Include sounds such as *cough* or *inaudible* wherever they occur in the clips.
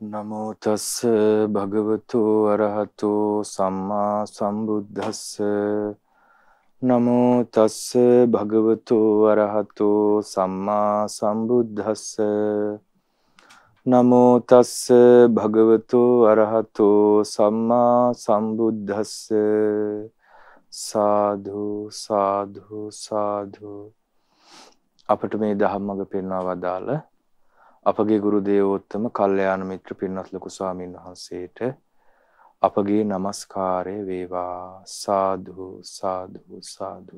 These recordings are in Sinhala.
නමෝ තස් භගවතු අරහතු සම්මා සම්බුද්දස්ස නමෝ තස් භගවතු අරහතු සම්මා සම්බුද්දස්ස නමෝ තස් භගවතු අරහතු සම්මා සම්බුද්දස්ස සාදු සාදු සාදු අපට මේ ධම්මග පෙන්වා වදාළ අපගේ ගුරු දේවෝත්තම කල්යාණ මිත්‍ර පින්වත් ලොකු ස්වාමින් වහන්සේට අපගේ নমස්කාරය වේවා සාදු සාදු සාදු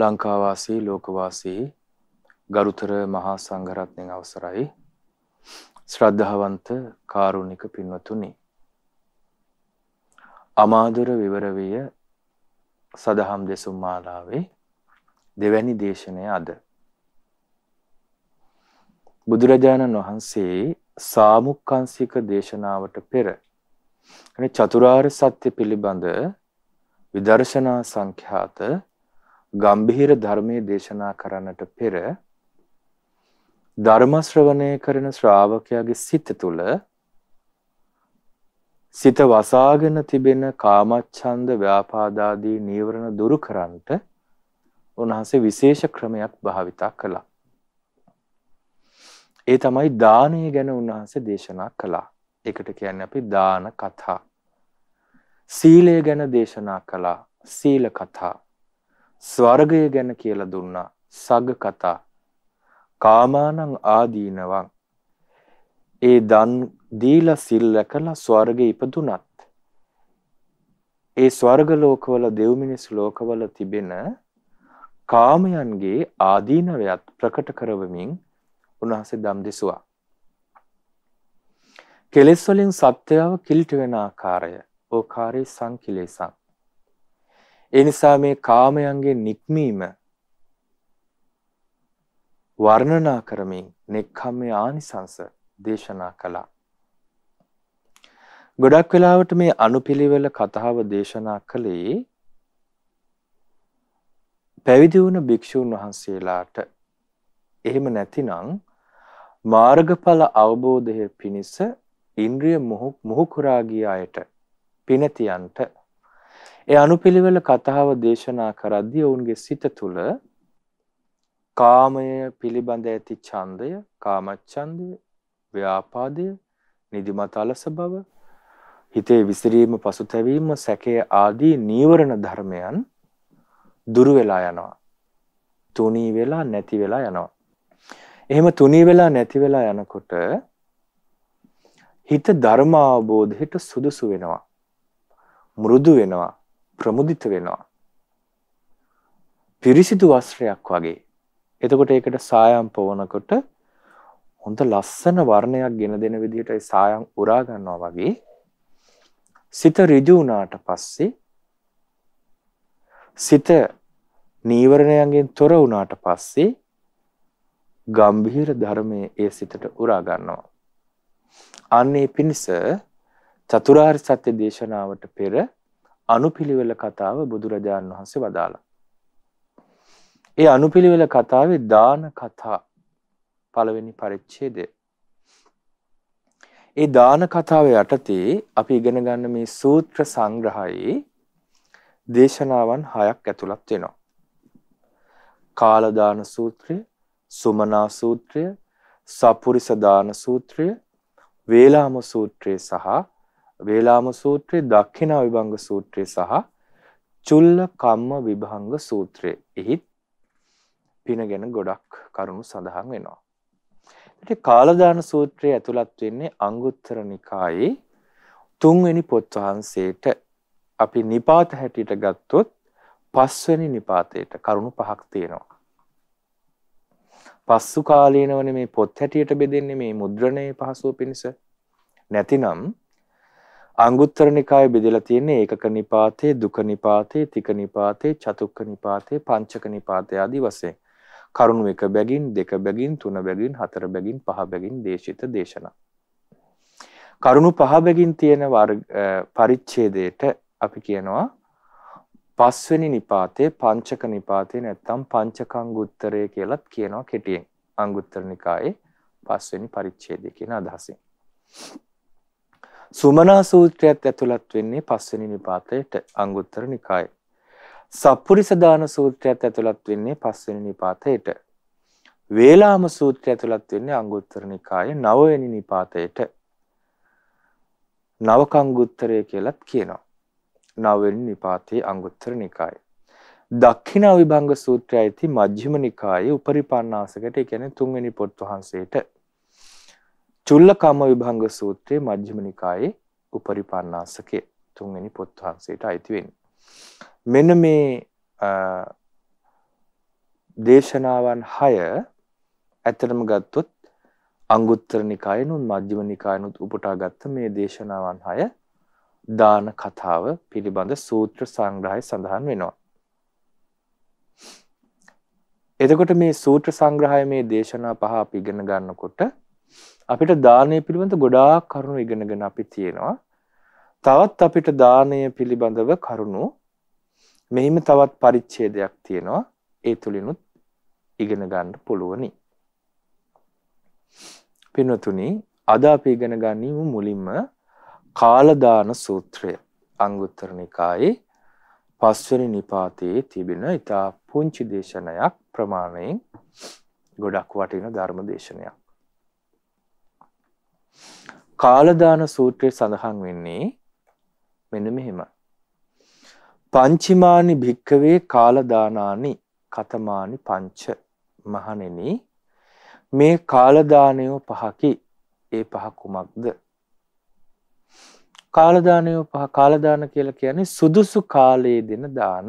ලංකා වාසී ලෝක වාසී ගරුතර මහා සංඝරත්නයන් අවසරයි ශ්‍රද්ධාවන්ත කාරුණික පින්වතුනි අමාදුර විවරවිය සදහම් දෙසුම් මාලාවේ දෙවැනි දේශනය අද බුදුරජාණන් වහන්සේ සාමුක්ඛංශික දේශනාවට පෙර චතුරාර්ය සත්‍ය පිළිබඳ විදර්ශනා සංඛ්‍යාත ගම්භීර ධර්මයේ දේශනා කරන්නට පෙර ධර්ම ශ්‍රවණය කරන ශ්‍රාවකයාගේ සිත තුළ සිත වසාගෙන තිබෙන කාමච්ඡන්ද ව්‍යාපාදාදී නීවරණ දුරු කරන්නට උන්වහන්සේ විශේෂ ක්‍රමයක් භාවිතා කළා. ඒ තමයි දානය ගැන උන්වහන්සේ දේශනා කළා. ඒකට කියන්නේ අපි දාන කතා. සීලය ගැන දේශනා කළා. සීල කතා. ස්වර්ගය ගැන කියලා දුන්නා. සග කතා. කාමානං ආදීනවං ඒ දන් දීලා සිල් රැකලා ස්වර්ගේ ඉපදුනත් ඒ ස්වර්ග ලෝකවල දෙව් මිනිස් ලෝකවල තිබෙන කාමයන්ගේ ආදීනවයත් ප්‍රකට කරවමින් උන්වහන්සේ දම් දෙසුවා. කෙලෙස් වලින් සත්‍යව කිලිට වෙන ආකාරය ඕකාරේ සංකිලේසං. ඒ නිසා මේ කාමයන්ගේ නික්මීම වර්ණනා කරමින් නෙක්ඛම්මේ ආනිසංස දේශනා කළා. ගොඩක් වෙලාවට මේ අනුපිළිවෙල කතාව දේශනා කළේ පැවිදි වුණ භික්ෂූන් වහන්සේලාට එහෙම නැතිනම් මාර්ගඵල අවබෝධය පිණිස ඉන්ද්‍රිය මුහුකුරාගිය අයට පිනතියන්ට ඒ අනුපිළිවෙල කතාව දේශනා කරද්දී ඔවුන්ගේ සිත තුළ කාමය පිළිබඳ ඇති ඡන්දය, කාමච්ඡන්දය, ව්‍යාපාදය, නිදිමත අලස බව, හිතේ විසිරීම, පසුතැවීම, සැකය ආදී නීවරණ ධර්මයන් දුරු වෙලා යනවා. තුනී වෙලා නැති වෙලා යනවා. එහෙම තුනී වෙලා නැති වෙලා යනකොට හිත ධර්ම අවබෝධයට සුදුසු වෙනවා. මෘදු වෙනවා, ප්‍රමුදිත වෙනවා. පිරිසිදු වස්ත්‍රයක් වගේ. එතකොට ඒකට සායම් පවනකොට හොඳ ලස්සන වර්ණයක් ගෙන දෙන විදිහට ඒ සායම් උරා ගන්නවා වගේ සිත ඍජු වුණාට පස්සේ සිත නීවරණයන්ගෙන් තොර වුණාට පස්සේ ගම්භීර ධර්මයේ ඒ සිතට උරා ගන්නවා. අන්නේ පිණිස චතුරාර්ය සත්‍ය දේශනාවට පෙර අනුපිළිවෙල කතාව බුදුරජාණන් වහන්සේ වදාළා. ඒ අනුපිළිවෙල කතාවේ දාන කතා පළවෙනි පරිච්ඡේදය. ඒ දාන කතාව යටතේ අපි ඉගෙන ගන්න මේ සූත්‍ර සංග්‍රහයේ දේශනාවන් හයක් ඇතුළත් වෙනවා. කාල දාන සූත්‍රය, සුමනා සූත්‍රය, සපුරිස දාන සූත්‍රය, වේලාම සූත්‍රය සහ වේලාම සූත්‍රය, දක්ඛිනා විභංග සූත්‍රය සහ චුල්ල කම්ම විභංග සූත්‍රය. එහිත් පින ගැන ගොඩක් කරුණු සඳහන් වෙනවා. ඉතින් කාලදාන සූත්‍රය ඇතුළත් වෙන්නේ අංගුත්තර නිකායේ තුන්වෙනි පොත් වහන්සේට අපි නිපාත හැටියට ගත්තොත් පස්වෙනි නිපාතයට කරුණු පහක් තියෙනවා. පස්සු කාලීනවනේ මේ පොත් හැටියට බෙදෙන්නේ මේ මුද්‍රණයේ පහසුව පිණිස. නැතිනම් අංගුත්තර නිකාය බෙදලා තියෙන්නේ ඒකක නිපාතේ දුක නිපාතේ තික නිපාතේ චතුක්ක නිපාතේ පංචක නිපාතේ ආදී වශයෙන් කරුණු එක බැගින් දෙක බැගින් තුන බැගින් හතර බැගින් පහ බැගින් දේශිත දේශනා කරුණු පහ බැගින් තියෙන පරිච්ඡේදයට අපි කියනවා පස්වෙනි නිපාතේ පංචක නිපාතේ නැත්තම් පංචකංගුත්තරය කියලත් කියනවා කෙටියෙන්. අංගුත්තර නිකායේ පස්වෙනි පරිච්ඡේදය කියන අදහසින්. සුමනා සූත්‍රයත් ඇතුළත් වෙන්නේ පස්වෙනි නිපාතයට අංගුත්තර නිකායේ. සප්පුරිසදාන සූත්‍රයත් ඇතුළත් වෙන්නේ පස්වෙනි නිපාතයට. වේලාම සූත්‍රය ඇතුළත් වෙන්නේ අංගුත්තර නිකායේ නවවෙනි නිපාතයට. නවකංගුත්තරය කියලත් කියනවා. නවෙන් නිපාතේ අංගුත්තර නිකාය. දක්ෂින විභංග සූත්‍රයයිති මජ්ක්‍ධිම නිකායේ උපරිපන්නාසකට ඒ කියන්නේ තුන්වෙනි පොත් වහන්සේට චුල්ල කම්ම විභංග සූත්‍රයේ මජ්ක්‍ධිම නිකායේ උපරිපන්නාසකේ තුන්වෙනි පොත් වහන්සේට අයිති වෙන්නේ. මෙන්න මේ දේශනාවන් 6 ඇත්තටම ගත්තොත් අංගුත්තර නිකායනොත් මජ්ක්‍ධිම නිකායනොත් උපුටා ගත්ත මේ දේශනාවන් 6 දාන කතාව පිළිබඳ සූත්‍ර සංග්‍රහය සඳහන් වෙනවා. එතකොට මේ සූත්‍ර සංග්‍රහය මේ දේශනා පහ අපි ඉගෙන ගන්නකොට අපිට දානය පිළිබඳ ගොඩාක් කරුණු ඉගෙනගෙන අපි තියෙනවා. තවත් අපිට දානය පිළිබඳව කරුණු මෙහිම තවත් පරිච්ඡේදයක් තියෙනවා. ඒ තුලිනුත් ඉගෙන ගන්න පුළුවනි. පින්වතුනි අද අපි ඉගෙන ගනිමු මුලින්ම කාලදාන සූත්‍රය අංගුත්තර නිකායේ පස්වනි නිපාතයේ තිබෙන ඉතා පුංචි දේශනයක් ප්‍රමාණයෙන් ගොඩක් වටින ධර්ම දේශනයක්. කාලදාන සූත්‍රය සඳහන් වෙන්නේ මෙන මෙහෙම. පංචිමානි භික්කවේ කාලදානානි කතමානි පංච මහනෙන මේ කාලදානයෝ පහකි ඒ පහ කුමක්ද කාලදානය පහ කාලදාන කියලා කියන්නේ සුදුසු කාලයේ දෙන දාන.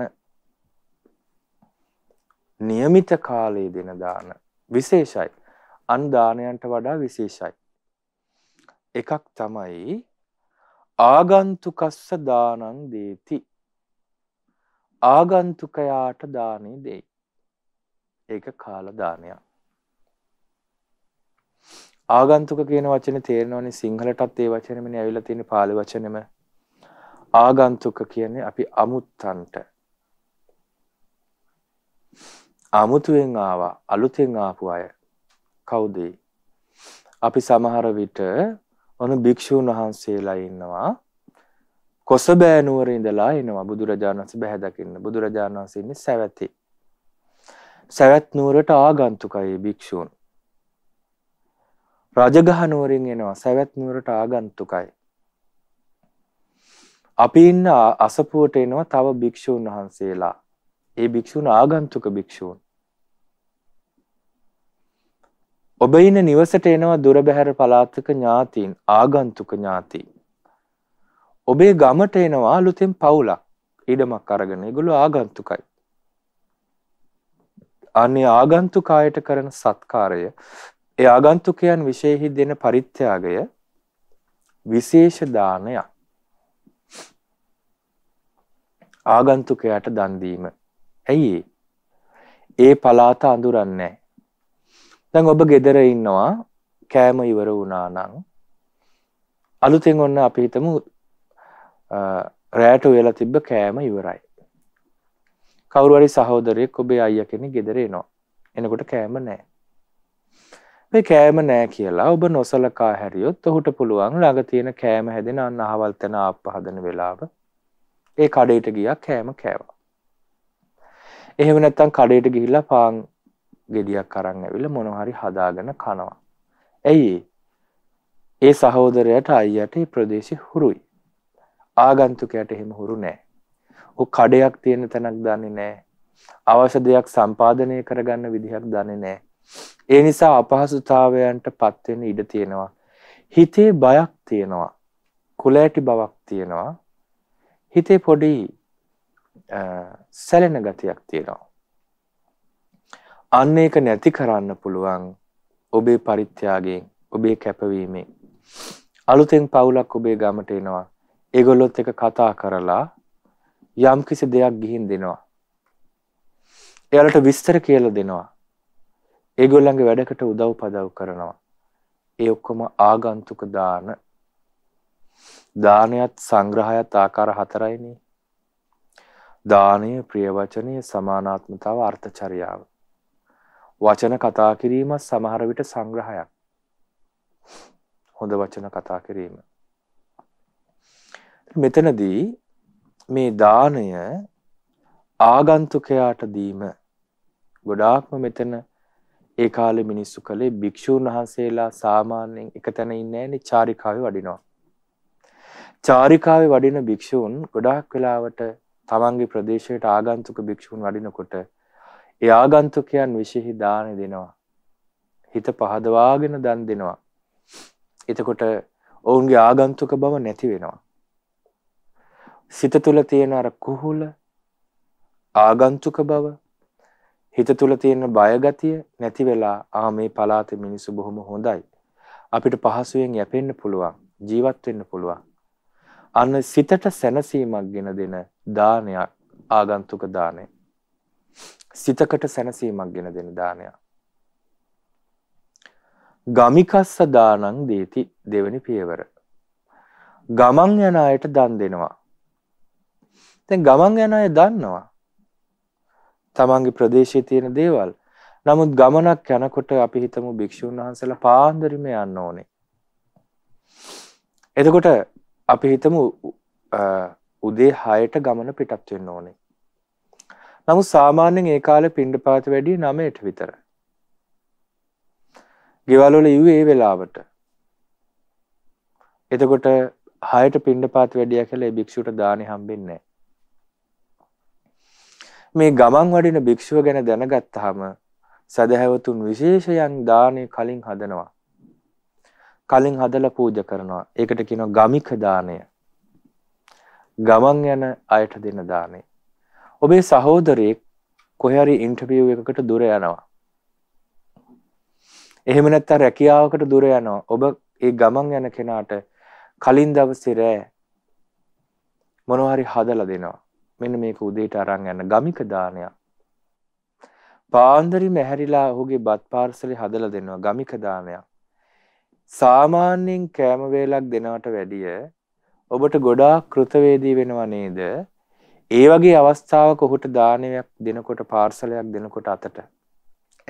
નિયમિત කාලයේ දෙන දාන විශේෂයි. අන් දානයන්ට වඩා විශේෂයි. එකක් තමයි ආගන්තුකස්ස දානං දේති. ආගන්තුකයාට දානේ දෙයි. ඒක කාල දානයක්. ආගන්තුක කියන වචනේ තේරෙනවනේ සිංහලටත් ඒ වචනේමනේ ඇවිල්ලා තියෙන්නේ පාලි වචනේම ආගන්තුක කියන්නේ අපි අමුත්තන්ට අමුතුවෙන් ආවා අලුතෙන් ආපු අය කවුද අපි සමහර විට ඔන භික්ෂුන් වහන්සේලා ඉන්නවා කොසබෑ නුවර ඉඳලා එනවා බුදුරජාණන් වහන්සේ බැහැ දකින්න බුදුරජාණන් වහන්සේ ඉන්නේ සවැතේ සවැත් නුවරට ආගන්තුකයි භික්ෂූන් රජගහ නුවරින් එනවා සැවැත් නුවරට ආගන්තුකයි. අපි ඉන්න අසපුවට එනවා තව භික්ෂූන් වහන්සේලා. ඒ භික්ෂූන් ආගන්තුක භික්ෂූන්. ඔබ ඉන්න නිවසට එනවා දුර බැහැර පළාතක ඥාතීන් ආගන්තුක ඥාති. ඔබේ ගමට එනවා අලුතෙන් පවුලක් ඉඩමක් අරගෙන ඒගොල්ලෝ ආගන්තුකයි. අනේ ආගන්තුකායට කරන සත්කාරය ඒ ආගන්තුකයන් විශේෂෙහි දෙන පරිත්‍යාගය විශේෂ දානයක්. ආගන්තුකයාට දන් දීම. ඇයි ඒ පලාත අඳුරන්නේ දැන් ඔබ ගෙදර ඉන්නවා කෑම ඉවර වුණා නම් අලුතෙන් ඔන්න අපි හිතමු රෑට වෙලා තිබ්බ කෑම ඉවරයි. කවුරු හරි සහෝදරයෙක් ඔබේ අයියා කෙනෙක් ගෙදර එනවා. එනකොට කෑම නැහැ. මේ කෑම නෑ කියලා ඔබ නොසලකා හැරියොත් ඔහුට පුළුවන් ළඟ තියෙන කෑම හැදෙන අන්න අහවල් තැන ආප්පහදන වෙලාව ඒ කඩේට ගියා කෑම කෑවා. එහෙම නැත්තම් කඩේට ගිහිල්ලා පාන් ගෙඩියක් අරන් ඇවිල්ලා මොනවා හරි හදාගෙන කනවා. ඇයි ඒ සහෝදරයට අයියට ඒ ප්‍රදේශය හුරුයි. ආගන්තුකයට එහෙම හුරු නෑ. ඔහු කඩයක් තියෙන තැනක් දන්නේ නෑ. අවශ්‍ය දෙයක් සම්පාදනය කරගන්න විදිහක් දන්නේ නෑ. ඒ නිසා අපහසුතාවයන්ට පත්වෙන ඉඩ තියෙනවා. හිතේ බයක් තියෙනවා. කුලෑටි බවක් තියෙනවා. හිතේ පොඩි සැලෙන ගතියක් තියෙනවා. අන්න ඒක නැති කරන්න පුළුවන් ඔබේ පරිත්‍යාගයෙන් ඔබේ කැපවීමෙන් අලුතෙන් පවුලක් ඔබේ ගමට එනවා ඒගොල්ලොත් එක කතා කරලා යම්කිසි දෙයක් ගිහින් දෙනවා එයාලට විස්තර කියලා දෙනවා ඒගොල්ලන්ගේ වැඩකට උදව් පදව් කරනවා. ඒ ඔක්කොම ආගන්තුක දාන දානයත් සංග්‍රහයත් ආකාර හතරයිනේ. දානය, ප්‍රියවචනය, සමානාත්මතාව, අර්ථචර්යාව. වචන කතා කිරීම සමහර විට සංග්‍රහයක්. හොඳ වචන කතා කිරීම. මෙතනදී මේ දාණය ආගන්තුකයාට දීම ගොඩාක්ම මෙතන ඒ කාලේ මිනිස්සු කලේ භික්ෂූන් වහන්සේලා සාමාන්‍යයෙන් එක තැන ඉන්නේ නැහැනේ චාරිකාවේ වඩිනවා. චාරිකාවේ වඩින භික්ෂූන් ගොඩාක් වෙලාවට තමන්ගේ ප්‍රදේශයට ආගන්තුක භික්ෂූන් වඩිනකොට ඒ ආගන්තුකයන් විශේෂ දාන දෙනවා. හිත පහදවාගෙන දන් දෙනවා. එතකොට ඔවුන්ගේ ආගන්තුක බව නැති වෙනවා. සිත තුල තියෙන අර කුහුල ආගන්තුක බව හිත තුල තියෙන බය ගතිය නැති වෙලා ආ මේ පලාතේ මිනිස්සු බොහොම හොඳයි. අපිට පහසුවෙන් යැපෙන්න පුළුවන්, ජීවත් වෙන්න පුළුවන්. අන්න සිතට සැනසීමක් ගෙන දෙන දානයක් ආගන්තුක දානය. සිතකට සැනසීමක් ගෙන දෙන දානයක්. ගමිකස්ස දානං දීති දෙවනි පියවර. ගමන් යන අයට දන් දෙනවා. දැන් ගමන් යන අය දන්නවා තමන්ගේ ප්‍රදේශයේ තියෙන දේවල්. නමුත් ගමනක් යනකොට අපි හිතමු භික්ෂුන් වහන්සේලා පාන්දරින්ම යන්න ඕනේ. එතකොට අපි හිතමු උදේ 6ට ගමන පිටත් වෙන්න ඕනේ. නමුත් සාමාන්‍යයෙන් ඒ කාලේ පින්ඩපාත වැඩි 9ට විතර. ගෙවල් වල ඉුවේ ඒ වෙලාවට. එතකොට 6ට පින්ඩපාත වැඩිය කියලා ඒ භික්ෂුවට දානි හම්බෙන්නේ නැහැ. මේ ගමන් වඩින භික්ෂුව ගැන දැනගත්තාම සදහැවතුන් විශේෂයන් දානේ කලින් හදනවා. කලින් හදලා පූජා කරනවා. ඒකට කියනවා ගමික දාණය. ගමන් යන අයට දෙන දානේ. ඔබේ සහෝදරයෙක් කොහේ හරි ඉන්ටර්විව් එකකට දුර යනවා. එහෙම නැත්නම් රැකියාවකට දුර යනවා. ඔබ ඒ ගමන් යන කෙනාට කලින් දවසේ රෑ මොනවා හරි හදලා දෙනවා. මෙන්න මේක උදේට අරන් යන ගමික දානයක්. පාන්දරින් ඇහැරිලා ඔහුගේ බත් පාර්සලේ හදලා දෙනවා ගමික දානයක්. සාමාන්‍යයෙන් කෑම වේලක් දෙනවට වැඩිය ඔබට ගොඩාක් කෘතවේදී වෙනවා නේද? ඒ වගේ අවස්ථාවක ඔහුට දානයක් දෙනකොට පාර්සලයක් දෙනකොට අතට.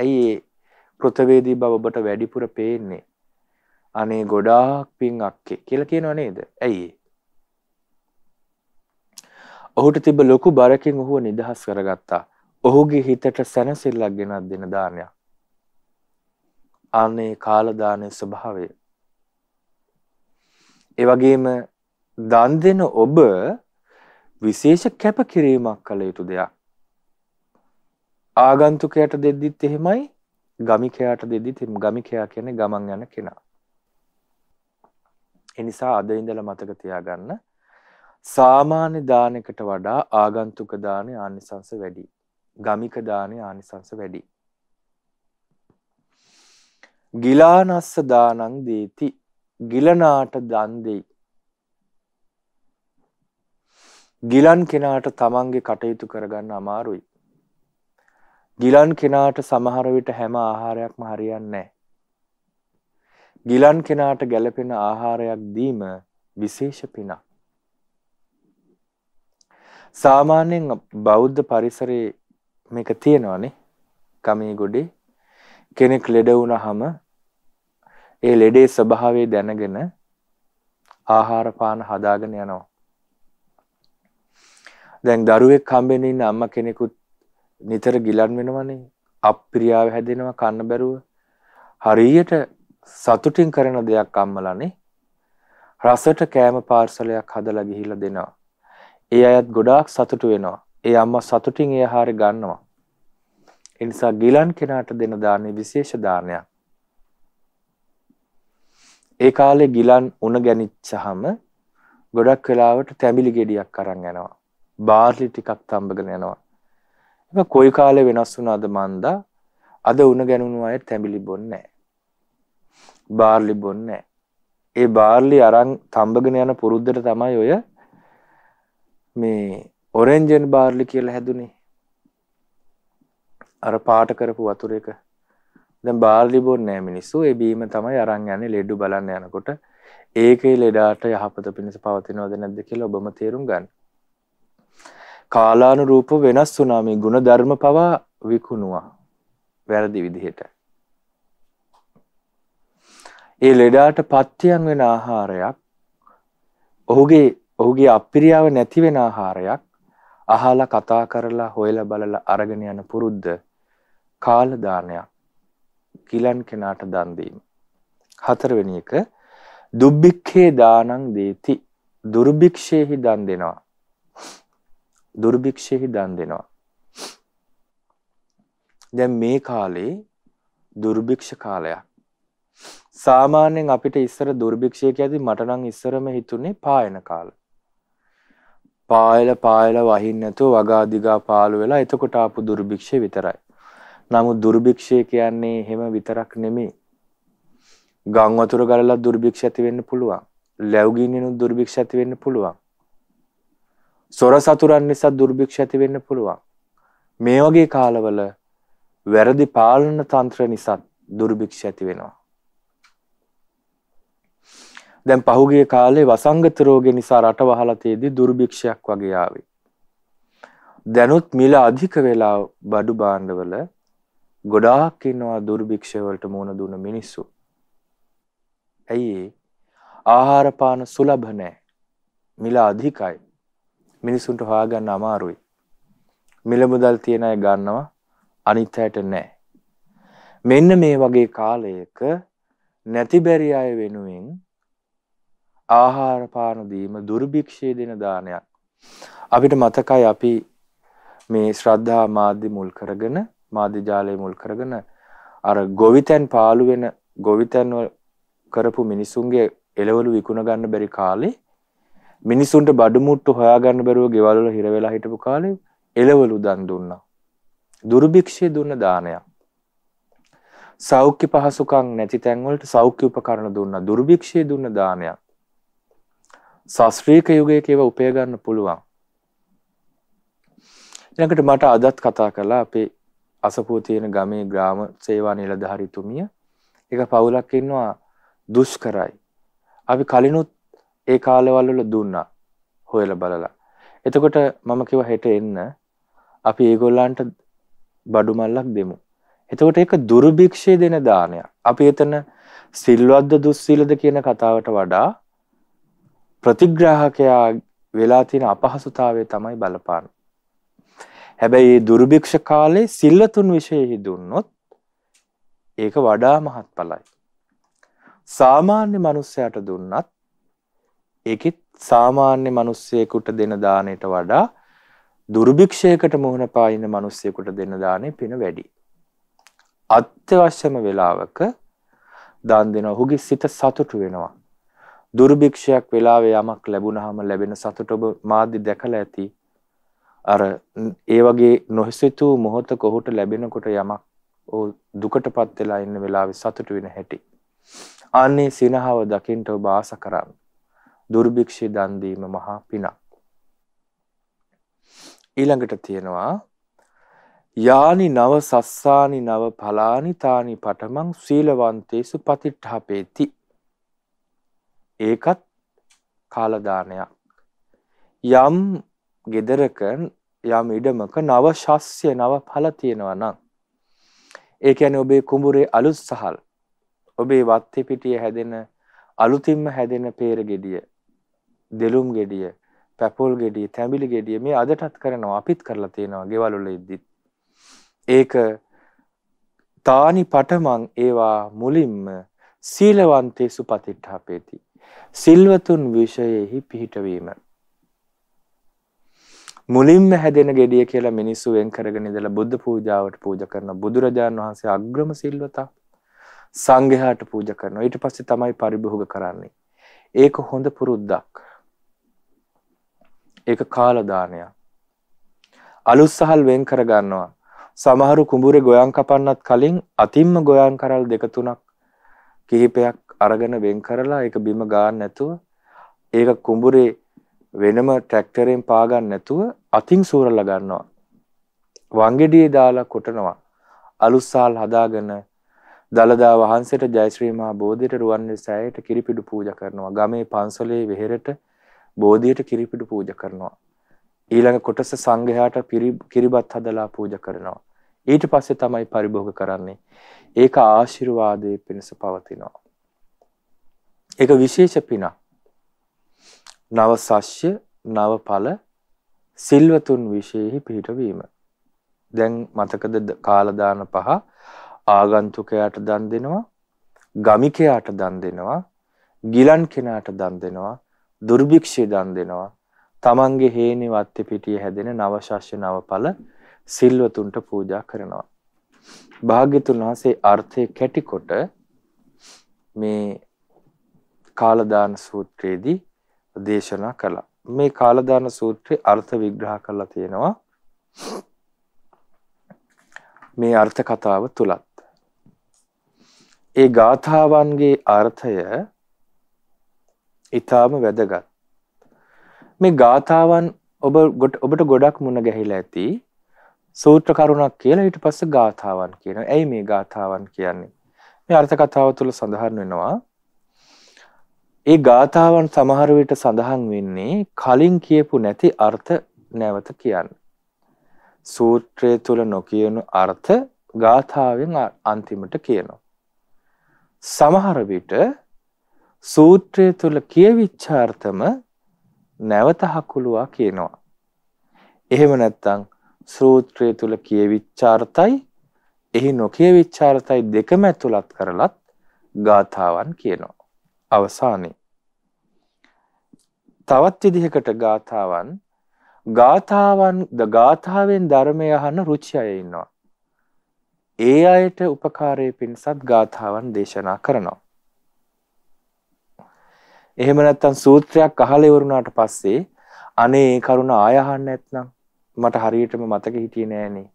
ඇයි ඒ කෘතවේදී බව ඔබට වැඩිපුර පේන්නේ? අනේ ගොඩාක් පින් අක්කේ කියලා කියනවා නේද? ඇයි ඒ? ඔහුට තිබ ලොකු බරකින් ඔහුව නිදහස් කරගත්තා. ඔහුගේ හිතට සැනසිල්ලක් ගෙනත් දෙන දානයක්. අනේ කාලදානය ස්වභාවය. ඒ වගේම දන් දෙන ඔබ විශේෂ කැපකිරීමක් කළ යුතු දෙයක්. ආගන්තුකයට දෙද්දිත් එහෙමයි ගමිකයාට දෙදිත් ගමිකයා කියන්නේ ගමන් යන කෙනා. එනිසා අද ඉඳලා මතක තියාගන්න සාමාන්‍ය දානයකට වඩා ආගන්තුක දානයේ ආනිසංස වැඩි. ගමික දානයේ ආනිසංස වැඩි. ගිලානස්ස දානං දීති. ගිලනාට දන් දෙයි. ගිලන් කෙනාට තමන්ගේ කටයුතු කරගන්න අමාරුයි. ගිලන් කෙනාට සමහර විට හැම ආහාරයක්ම හරියන්නේ නැහැ. ගිලන් කෙනාට ගැළපෙන ආහාරයක් දීම විශේෂ පිනක්. සාමාන්‍යයෙන් බෞද්ධ පරිසරයේ මේක තියෙනවානේ කමී ගොඩේ කෙනෙක් ලෙඩ වුණහම ඒ ලෙඩේ ස්වභාවය දැනගෙන ආහාර පාන හදාගෙන යනවා. දැන් දරුවෙක් හම්බෙන්න ඉන්න අම්මා කෙනෙකුත් නිතර ගිලන් වෙනවනේ. අප්‍රියාව හැදෙනවා කන්න බැරුව. හරියට සතුටින් කරන දෙයක් අම්මලානේ. රසට කෑම පාර්සලයක් හදලා ගිහිල්ලා දෙනවා. ඒ අයත් ගොඩාක් සතුටු වෙනවා. ඒ අම්මා සතුටින් ඒ ආහාරය ගන්නවා. ඒ නිසා ගිලන් කෙනාට දෙන දානේ විශේෂ දානයක්. ඒ කාලේ ගිලන් උණ ගැනිච්චහම ගොඩක් වෙලාවට තැඹිලි ගෙඩියක් අරන් යනවා. බාර්ලි ටිකක් තම්බගෙන යනවා. එම කොයි කාලේ වෙනස් වුණාද මන්දා අද උණ ගැනුණු අය තැඹිලි බොන්නේ බාර්ලි බොන්නේ ඒ බාර්ලි අරන් තම්බගෙන යන පුරුද්දට තමයි ඔය මේ ඔරෙන්ජන් බාර්ලි කියලා හැදුනේ අර පාට කරපු වතුර එක දැන් බාර්ලි බොන්නේ නැහැ මිනිස්සු ඒ බීම තමයි අරන් යන්නේ ලෙඩු බලන්න යනකොට ඒකේ ලෙඩාට යහපත පිණිස පවතිනවද නැද්ද කියලා ඔබම තේරුම් ගන්න කාලානුරූප වෙනස් වුණා මේ ಗುಣධර්ම පවා විකුණුවා වැරදි විදිහට ඒ ලෙඩාට පත්තියන් වෙන ආහාරයක් ඔහුගේ ඔහුගේ අපිරියාව නැති වෙන ආහාරයක් අහලා කතා කරලා හොයලා බලලා අරගෙන යන පුරුද්ද කාල දානයක් කිලන් කෙනාට දන් දීම. හතරවෙනි එක දුබ්බික්ඛේ දානං දේති දුර්භික්ෂේහි දන් දෙනවා. දුර්භික්ෂේහි දන් දෙනවා. දැන් මේ කාලේ දුර්භික්ෂ කාලයක්. සාමාන්‍යයෙන් අපිට ඉස්සර දුර්භික්ෂය කියද්දි මට නම් ඉස්සරම හිතුනේ පායන කාලේ. පායල පායල වහින්න නැතුව වගා දිගා පාළු වෙලා එතකොට ආපු දුර්භික්ෂය විතරයි. නමුත් දුර්භික්ෂය කියන්නේ එහෙම විතරක් නෙමෙයි. ගම් වතුර ගලලා දුර්භික්ෂ ඇති වෙන්න පුළුවන්. ලැබ් ගින්නෙනුත් දුර්භික්ෂ ඇති වෙන්න පුළුවන්. සොර සතුරන් නිසා දුර්භික්ෂ ඇති වෙන්න පුළුවන්. මේ වගේ කාලවල වැරදි පාලන තන්ත්‍ර නිසා දුර්භික්ෂ ඇති වෙනවා. දැන් පහුගිය කාලේ වසංගත රෝගේ නිසා රටවහලා තියේදී දුර්භික්ෂයක් වගේ ආවේ. දැනුත් මිල අධික වෙලා බඩු භාණ්ඩවල ගොඩාක් ඉන්නවා දුර්භික්ෂය වලට මුහුණ දුන මිනිස්සු. ඇයි ආහාර පාන සුලභ නැහැ. මිල අධිකයි. මිනිසුන්ට හොයාගන්න අමාරුයි. මිල මුදල් තියන අය ගන්නවා අනිත් අයට නැහැ. මෙන්න මේ වගේ කාලයක නැති බැරි අය වෙනුවෙන් ආහාර පාන දීම දුර්භික්ෂයේ දෙන දානයක්. අපිට මතකයි අපි මේ ශ්‍රද්ධා මාධ්‍ය මුල් කරගෙන මාධ්‍ය ජාලය මුල් කරගෙන අර ගොවිතැන් පාළු වෙන ගොවිතැන් කරපු මිනිසුන්ගේ එළවලු විකුණ ගන්න බැරි කාලේ මිනිසුන්ට බඩු මුට්ටු හොයාගන්න බැරුව ගෙවල් වල හිර වෙලා හිටපු කාලේ එළවලු දන් දුන්නා. දුර්භික්ෂයේ දුන්න දානයක්. සෞඛ්‍ය පහසුකම් නැති තැන්වලට සෞඛ්‍ය උපකරණ දුන්නා. දුර්භික්ෂයේ දුන්න දානයක්. සස්්‍රීක යුගය කියව උපයගන්න පුළුවන්. එකට මට අදත් කතා කලා අපේ අසපූතියන ගමේ ග්‍රාම සේවා නිලධහරිතුමිය එක පවුලක් ඉන්නවා දුෂ් කරයි. අපි කලිනුත් ඒ කාලවල්ලල දුන්නා හොයල බලලා. එතකොට මම කිව හෙට එන්න අපි ඒගොල්ලන්ට බඩුමල්ලක් දෙමු. එතකොට එක දුර්භික්ෂය දෙන දානය. අපි එතන සිල්වද්ද දුස්සිලද කියන කතාවට වඩා ප්‍රතිග්‍රාහකයා වෙලා තියෙන අපහසුතාවය තමයි බලපාන. හැබැයි මේ දුර්භික්ෂ කාලේ සිල්වතුන් વિશેහි දුන්නොත් ඒක වඩා මහත්ඵලයි. සාමාන්‍ය මිනිස්සයාට දුන්නත් ඒකෙත් සාමාන්‍ය මිනිස්සෙකුට දෙන දාණයට වඩා දුර්භික්ෂයකට මුහුණ පායින මිනිස්සෙකුට දෙන දාණය පින වැඩි. අත්‍යවශ්‍යම වෙලාවක දන් දෙන ඔහුගේ සිත සතුටු වෙනවා. දුර්භික්ෂයක් වෙලාවේ යමක් ලැබුණාම ලැබෙන සතුට ඔබ මාධ්‍ය දැකලා ඇති. අර ඒ වගේ නොහිසිතූ මොහොතක ඔහුට ලැබෙනකොට යමක් ඔහු දුකටපත් වෙලා ඉන්න වෙලාවේ සතුට වෙන හැටි. ආන්නේ සිනහව දකින්න ඔබ ආස කරාම. දුර්භික්ෂේ දන් දීම මහා පිනක්. ඊළඟට තියෙනවා යානි නව සස්සානි නව පලානි තානි පටමං සීලවන්තේසු පතිට්ඨාපේති ඒකත් කාලදානයක්. යම් ගෙදරක යම් ඉඩමක නව ශස්්‍ය නව පල තියෙනවා නම්. ඒ ඇන ඔබේ කුඹුරේ අලුත් සහල් ඔබේ වත්තිපිටිය හැදෙන අලුතින්ම හැදෙන පේර ගෙඩිය දෙලුම් ගෙඩිය පැපොල් ගෙඩිය තැබිලි ගෙඩිය මේ අදටත් කරනවා අපිත් කරලා තියෙනවා ගෙවලුල ඉද්දිත්. ඒක තානි පටමං ඒවා මුලින්ම සීලවන්තේ සුපතිට්ඨාපේති. සිල්වතුන් විෂයෙහි පිහිටවීම. මුලින්ම හැදෙන gediya කියලා මිනිස්සු වෙන් කරගෙන ඉඳලා බුද්ධ පූජාවට පූජා කරන බුදුරජාන් වහන්සේ අග්‍රම සිල්වතා සංඝයාට පූජා කරනවා. ඊට පස්සේ තමයි පරිභෝග කරන්නේ. ඒක හොඳ පුරුද්දක්. ඒක කාල දානයක්. අලුත් සහල් වෙන් කර ගන්නවා. සමහරු කුඹුරේ ගොයන් කපන්නත් කලින් අතිම්ම ගොයන් කරල් දෙක තුනක් කිහිපයක් අරගෙන වෙන් කරලා ඒක බිම ගාන්න නැතුව ඒක කුඹුරේ වෙනම ට්‍රැක්ටරෙන් පා ගන්න නැතුව අතින් සූරලා ගන්නවා. වංගෙඩියේ දාලා කොටනවා. අලුත් සාල් හදාගෙන දලදා වහන්සේට ජයශ්‍රී මහා බෝධියට රුවන්වැලිසෑයට කිරිපිඩු පූජා කරනවා. ගමේ පන්සලේ වෙහෙරට බෝධියට කිරිපිඩු පූජා කරනවා. ඊළඟ කොටස සංඝයාට කිරිබත් හදලා පූජා කරනවා. ඊට පස්සේ තමයි පරිභෝග කරන්නේ. ඒක ආශිර්වාදයේ පිණිස පවතිනවා. ඒක විශේෂ පිනක්. නව සස්්‍ය නව ඵල සිල්වතුන් විශේෂෙහි පිහිටවීම. දැන් මතකද කාලදාන පහ ආගන්තුකයාට දන් දෙනවා ගමිකයාට දන් දෙනවා ගිලන් කෙනාට දන් දෙනවා දුර්භික්ෂය දන් දෙනවා තමන්ගේ හේනේ වත්ති පිටිය හැදෙන නව ශස්්‍ය නව ඵල සිල්වතුන්ට පූජා කරනවා. භාග්‍යතුන් වහන්සේ අර්ථය කැටිකොට මේ කාලදාන සූත්‍රයේදී දේශනා කළා. මේ කාලදාන සූත්‍රයේ අර්ථ විග්‍රහ කරලා තියෙනවා. මේ අර්ථ කතාව තුලත් ඒ ගාථාවන්ගේ අර්ථය ඊටාම වැදගත්. මේ ගාථාවන් ඔබ ඔබට ගොඩක් මුණ ගැහිලා ඇති සූත්‍ර කරුණක් කියලා ඊට පස්සේ ගාථාවන් කියනවා. ඇයි මේ ගාථාවන් කියන්නේ? මේ අර්ථ කතාව තුල සඳහන් වෙනවා ඒ ගාථාවන් සමහර විට සඳහන් වෙන්නේ කලින් කියපු නැති අර්ථ නැවත කියන්න. සූත්‍රය තුල නොකියුණු අර්ථ ගාථාවෙන් අන්තිමට කියනවා. සමහර විට සූත්‍රය තුල කියවිච්ච අර්ථම නැවත හකුලුවා කියනවා. එහෙම නැත්නම් සූත්‍රය තුල කියවිච්ච අර්ථයි එහි නොකියවිච්ච අර්ථයි දෙකම ඇතුළත් කරලත් ගාථාවන් කියනවා. අවසානයේ. තවත් විදිහකට ගාථාවන් ගාථාවන් ද ගාථාවෙන් ධර්මය අහන රුචි අය ඉන්නවා. ඒ අයට උපකාරය පිණිසත් ගාථාවන් දේශනා කරනවා. එහෙම නැත්තම් සූත්‍රයක් අහලා ඉවරුණාට පස්සේ අනේ ඒ කරුණ ආය අහන්න නැත්නම් මට හරියටම මතක හිටියේ නෑනේ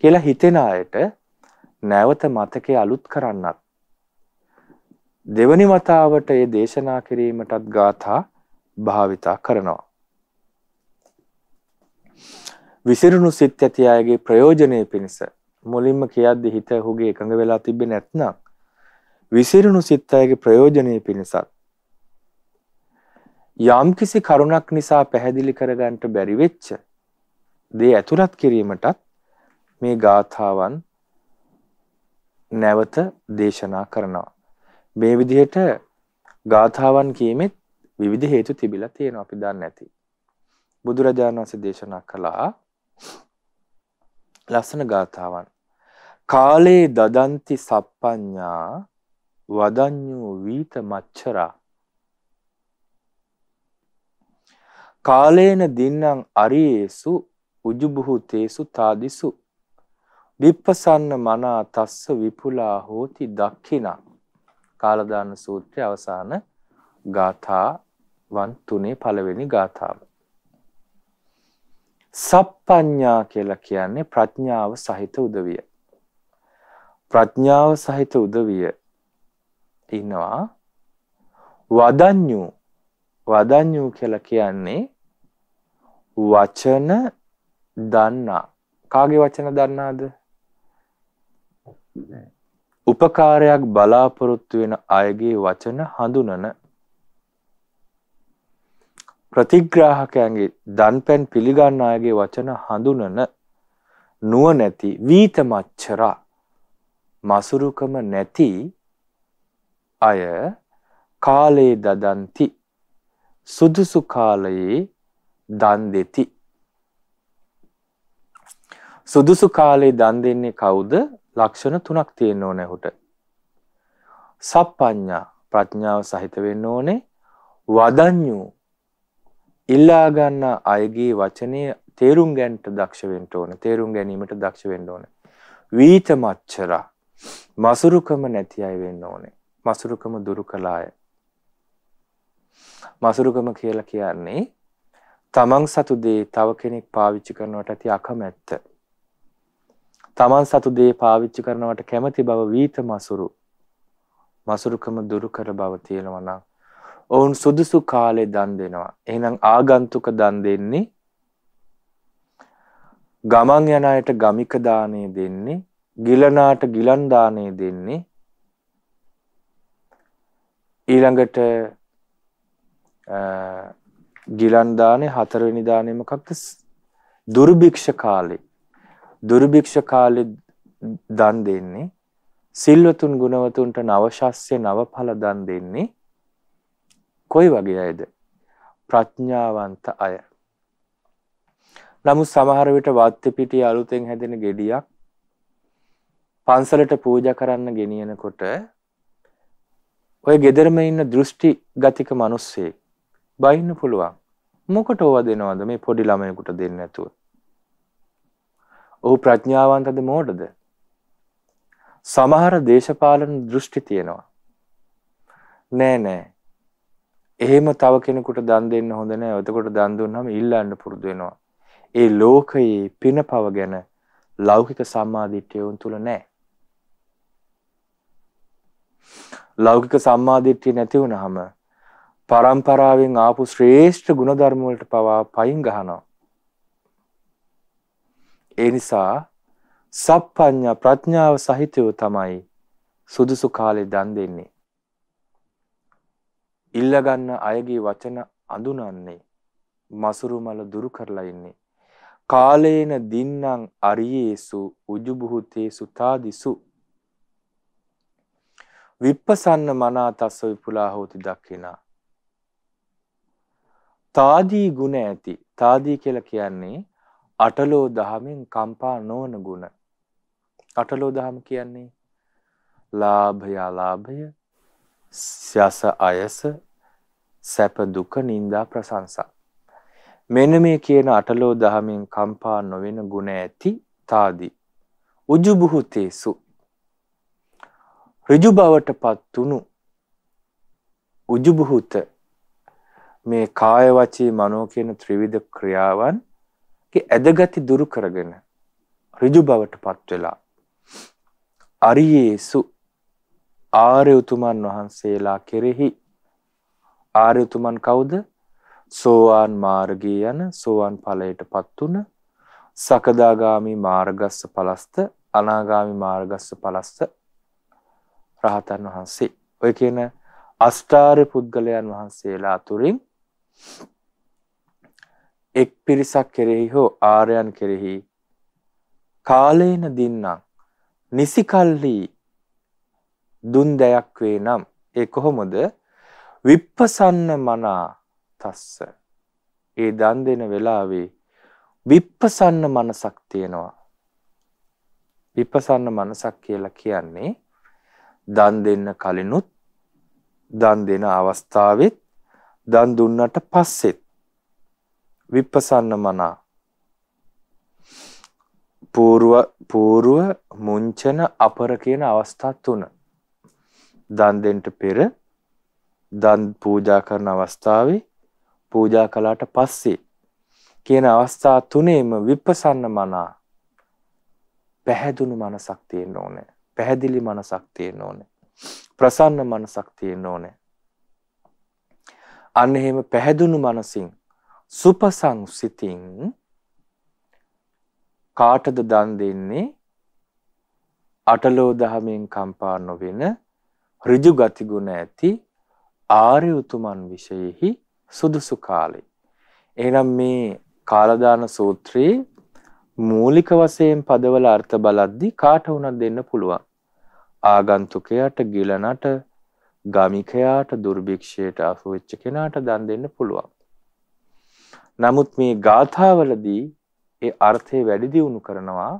කියලා හිතෙන අයට නැවත මතකේ අලුත් කරන්නත් දෙවනි වතාවට ඒ දේශනා කිරීමටත් ගාථා භාවිතා කරනවා. විසිරුණු සිත් ඇති අයගේ ප්‍රයෝජනය පිණිස මුලින්ම කියද්දි හිත ඔහුගේ එකඟ වෙලා තිබෙ නැත්නම් විසිරුණු සිත් අයගේ ප්‍රයෝජනය පිණිසත් යම්කිසි කරුණක් නිසා පැහැදිලි කරගන්නට බැරි වෙච්ච දේ ඇතුළත් කිරීමටත් මේ ගාථාවන් නැවත දේශනා කරනවා මේ විදිහට ගාථාවන් කියීමෙත් විවිධ හේතු තිබිලා තියෙනවා අපි දන්නේ නැති. බුදුරජාණන් වහන්සේ දේශනා කළා ලස්සන ගාථාවන්. කාලේ දදන්ති සප්පඤ්ඤා වදඤ්ඤෝ වීත මච්චරා කාලේන දින්නම් අරියේසු උජුබුහුතේසු තාදිසු විප්පසන්න මනා තස්ස විපුලා හෝති දක්ඛිනා කාලදාන සූත්‍රයේ අවසාන ගාථා වන් තුනේ පළවෙනි ගාථාව. සප්පඤ්ඤා කියලා කියන්නේ ප්‍රඥාව සහිත උදවිය. ප්‍රඥාව සහිත උදවිය ඉන්නවා වදඤ්ඤු වදඤ්ඤු කියලා කියන්නේ වචන දන්නා කාගේ වචන දන්නාද උපකාරයක් බලාපොරොත්තු වෙන අයගේ වචන හඳුනන ප්‍රතිග්‍රාහකයන්ගේ දන්පැන් පිළිගන්න අයගේ වචන හඳුනන නුවණැති වීතමච්චරා මසුරුකම නැති අය කාලේ දදන්ති සුදුසු කාලයේ දන් දෙති සුදුසු කාලේ දන් දෙන්නේ කවුද ලක්ෂණ තුනක් තියෙන්න ඕන ඇහුට. සප්පඤ්ඤා ප්‍රඥාව සහිත වෙන්න ඕනේ. වදඤ්ඤු ඉල්ලා ගන්න අයගේ වචනේ තේරුම් ගන්නට දක්ෂ වෙන්න ඕනේ. තේරුම් ගැනීමට දක්ෂ වෙන්න ඕනේ. වීත මච්චර මසුරුකම නැති අය වෙන්න ඕනේ. මසුරුකම දුරු කළ අය. මසුරුකම කියලා කියන්නේ තමන් සතු දේ තව කෙනෙක් පාවිච්චි කරනවට ඇති අකමැත්ත. තමන් සතු දේ පාවිච්චි කරනවට කැමති බව වීත මසුරු මසුරුකම දුරු කර බව තියෙනවා නම් ඔවුන් සුදුසු කාලේ දන් දෙනවා. එහෙනම් ආගන්තුක දන් දෙන්නේ ගමන් යන අයට ගමික දාණය දෙන්නේ, ගිලනාට ගිලන් දාණය දෙන්නේ. ඊළඟට ගිලන් දාණය හතරවෙනි දාණය මොකක්ද? දුර්භික්ෂ කාලේ දුර්භික්ෂ කාලේ දන් දෙන්නේ සිල්වතුන් ගුණවතුන්ට නවශාස්ත්‍ය නවඵල දන් දෙන්නේ කොයි වගේ අයද ප්‍රඥාවන්ත අය නමුත් සමහර විට වාත්‍ය පිටියේ අලුතෙන් හැදෙන gediyak පන්සලට පූජා කරන්න ගෙනියනකොට ඔය gederම ඉන්න දෘෂ්ටි ගතික මිනිස්සේ බයින්න පුළුවන් මොකට ඕවා දෙනවද මේ පොඩි ළමයෙකුට දෙන්න නැතුව ඔහු ප්‍රඥාවන්තද මෝඩද? සමහර දේශපාලන දෘෂ්ටි තියෙනවා. නෑ නෑ. එහෙම තව කෙනෙකුට දන් දෙන්න හොඳ නෑ. එතකොට දන් දුන්නාම ඉල්ලන්න පුරුදු වෙනවා. ඒ ලෝකයේ පිනපව ගැන ලෞකික සම්මාදිට්ඨිය උන් තුල නෑ. ලෞකික සම්මාදිට්ඨිය නැති වුනහම පරම්පරාවෙන් ආපු ශ්‍රේෂ්ඨ ගුණධර්ම වලට පවා පයින් ගහනවා. ඒ නිසා සප්පඤ්ඤා ප්‍රඥාව සහිතව තමයි සුදුසු කාලේ දන් දෙන්නේ. ඉල්ලගන්න අයගේ වචන අඳුනන්නේ මසුරු මල දුරු කරලා ඉන්නේ. කාලේන දින්නම් අරියේසු උජුබුහුතේසු තාදිසු විප්පසන්න මනාතස්ස විපුලා හෝති දක්ඛිනා තාදී ගුණ ඇති තාදී කියලා කියන්නේ අටලෝ දහමින් කම්පා නොවන ගුණ. අටලෝ දහම කියන්නේ ලාභය අලාභය සයස අයස සැප දුක නින්දා ප්‍රශංසා. මෙන්න මේ කියන අටලෝ දහමින් කම්පා නොවෙන ගුණ ඇති තාදී. උජුබුහුතේසු ඍජු බවටපත් උණු උජුබුහුත මේ කාය වචී මනෝ කියන ත්‍රිවිධ ක්‍රියාවන් ඇදගති දුරු කරගෙන ඍජු බවට පත් වෙලා අරියේසු ආර්ය උතුමන් වහන්සේලා කෙරෙහි ආර්ය උතුමන් කවුද සෝවාන් මාර්ගයේ යන සෝවාන් ඵලයටපත් උන සකදාගාමි මාර්ගස්ස පලස්ත අනාගාමි මාර්ගස්ස පලස්ත රහතන් වහන්සේ ඔය කියන අෂ්ටාර්ය පුද්ගලයන් වහන්සේලා අතුරින් එක් පිරිසක් කෙරෙහි හෝ ආර්යයන් කෙරෙහි කාලේන දින්නම් නිසිකල්හි දුන් දෙයක් වේ නම් ඒ කොහොමද විප්පසන්න මනා තස්ස ඒ දන් දෙන වෙලාවේ විප්පසන්න මනසක් තියෙනවා විප්පසන්න මනසක් කියලා කියන්නේ දන් දෙන්න කලිනුත් දන් දෙන අවස්ථාවෙත් දන් දුන්නට පස්සෙත් විප්පසන්න මනා పూర్ව పూర్ව මුංචන අපර කියන අවස්ථා තුන දන් දෙන්න පෙර දන් පූජා කරන අවස්ථාවේ පූජා කළාට පස්සේ කියන අවස්ථා තුනේම විපසන්න මනා පැහැදුණු මනසක් තියෙන්න ඕනේ පැහැදිලි මනසක් තියෙන්න ඕනේ ප්‍රසන්න මනසක් තියෙන්න ඕනේ අන්න එහෙම පැහැදුණු මනසින් සුපසං සිතින් කාටද දන් දෙන්නේ අටලෝ දහමෙන් කම්පා නොවෙන ඍජු ගතිගුණ ඇති ආර්ය උතුමන් විශේෂෙහි සුදුසු කාලේ. එහෙනම් මේ කාලදාන සූත්‍රයේ මූලික වශයෙන් පදවල අර්ථ බලද්දී කාට වුණත් දෙන්න පුළුවන්. ආගන්තුකයාට, ගිලනට, ගමිකයාට, දුර්භික්ෂයට අසුවෙච්ච කෙනාට දන් දෙන්න පුළුවන්. නමුත් මේ ගාථාවලදී ඒ අර්ථය වැඩි දියුණු කරනවා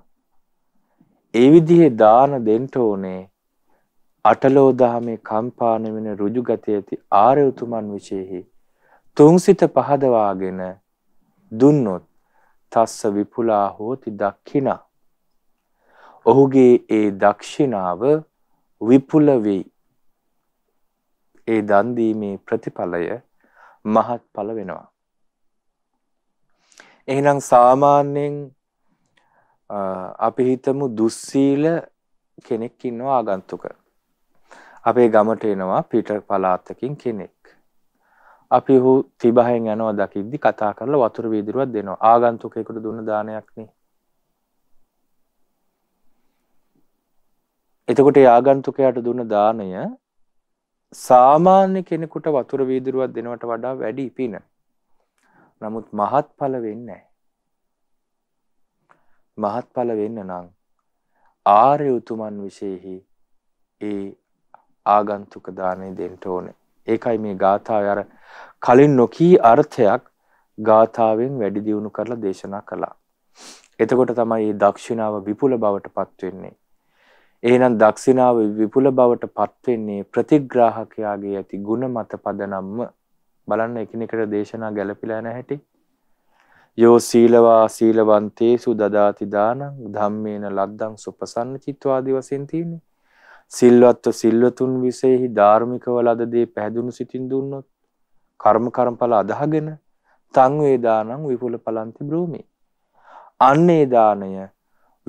ඒ විදිහේ දාන දෙන්න ඕනේ අටලෝ දහමේ කම්පාන වෙන ඍජු ගතිය ඇති ආර්ය උතුමන් විශේෂෙහි තුන්සිත පහදවාගෙන දුන්නොත් තස්ස විපුලා හෝති දක්ඛිනා ඔහුගේ ඒ දක්ෂිනාව විපුල වෙයි ඒ දන් දීමේ ප්‍රතිඵලය මහත් ඵල වෙනවා එහෙනම් සාමාන්‍යයෙන් අපි හිතමු දුස්සීල කෙනෙක් ඉන්නවා ආගන්තුක. අපේ ගමට එනවා පිටර් පලාත්තකින් කෙනෙක්. අපි ඔහු තිබහෙන් යනවා දකිද්දි කතා කරලා වතුර වීදුරුවක් දෙනවා. ආගන්තුකයෙකුට දුන්න දානයක්නේ. එතකොට ඒ ආගන්තුකයාට දුන්න දාණය සාමාන්‍ය කෙනෙකුට වතුර වීදුරුවක් දෙනවට වඩා වැඩි පින. නමුත් මහත්ඵල වෙන්නේ නැහැ. මහත්ඵල වෙන්න නම් ආර්ය උතුමන් විශේෂෙහි ඒ ආගන්තුක දාණය දෙන්න ඕනේ. ඒකයි මේ ගාථාවේ අර කලින් නොකී අර්ථයක් ගාථාවෙන් වැඩි දියුණු කරලා දේශනා කළා. එතකොට තමයි මේ දක්ෂිනාව විපුල බවටපත් වෙන්නේ. එහෙනම් දක්ෂිනාව විපුල බවටපත් වෙන්නේ ප්‍රතිග්‍රාහකයාගේ ඇති ಗುಣ මත පදනම්ම බලන්න එකිනෙකට දේශනා ගැළපිලා නැහැටි යෝ සීලවා සීලවන්තේසු දදාති දානං ධම්මේන ලද්දං සුපසන්න චිත්වාදී වශයෙන් තියෙන්නේ සිල්වත්ව සිල්වතුන් විසෙහි ධාර්මිකව ලද දේ පැහැදුණු සිතින් දුන්නොත් කර්ම කර්මඵල අදහගෙන තං වේ දානං විපුල පලන්ති බ්‍රූමේ අන්නේ දාණය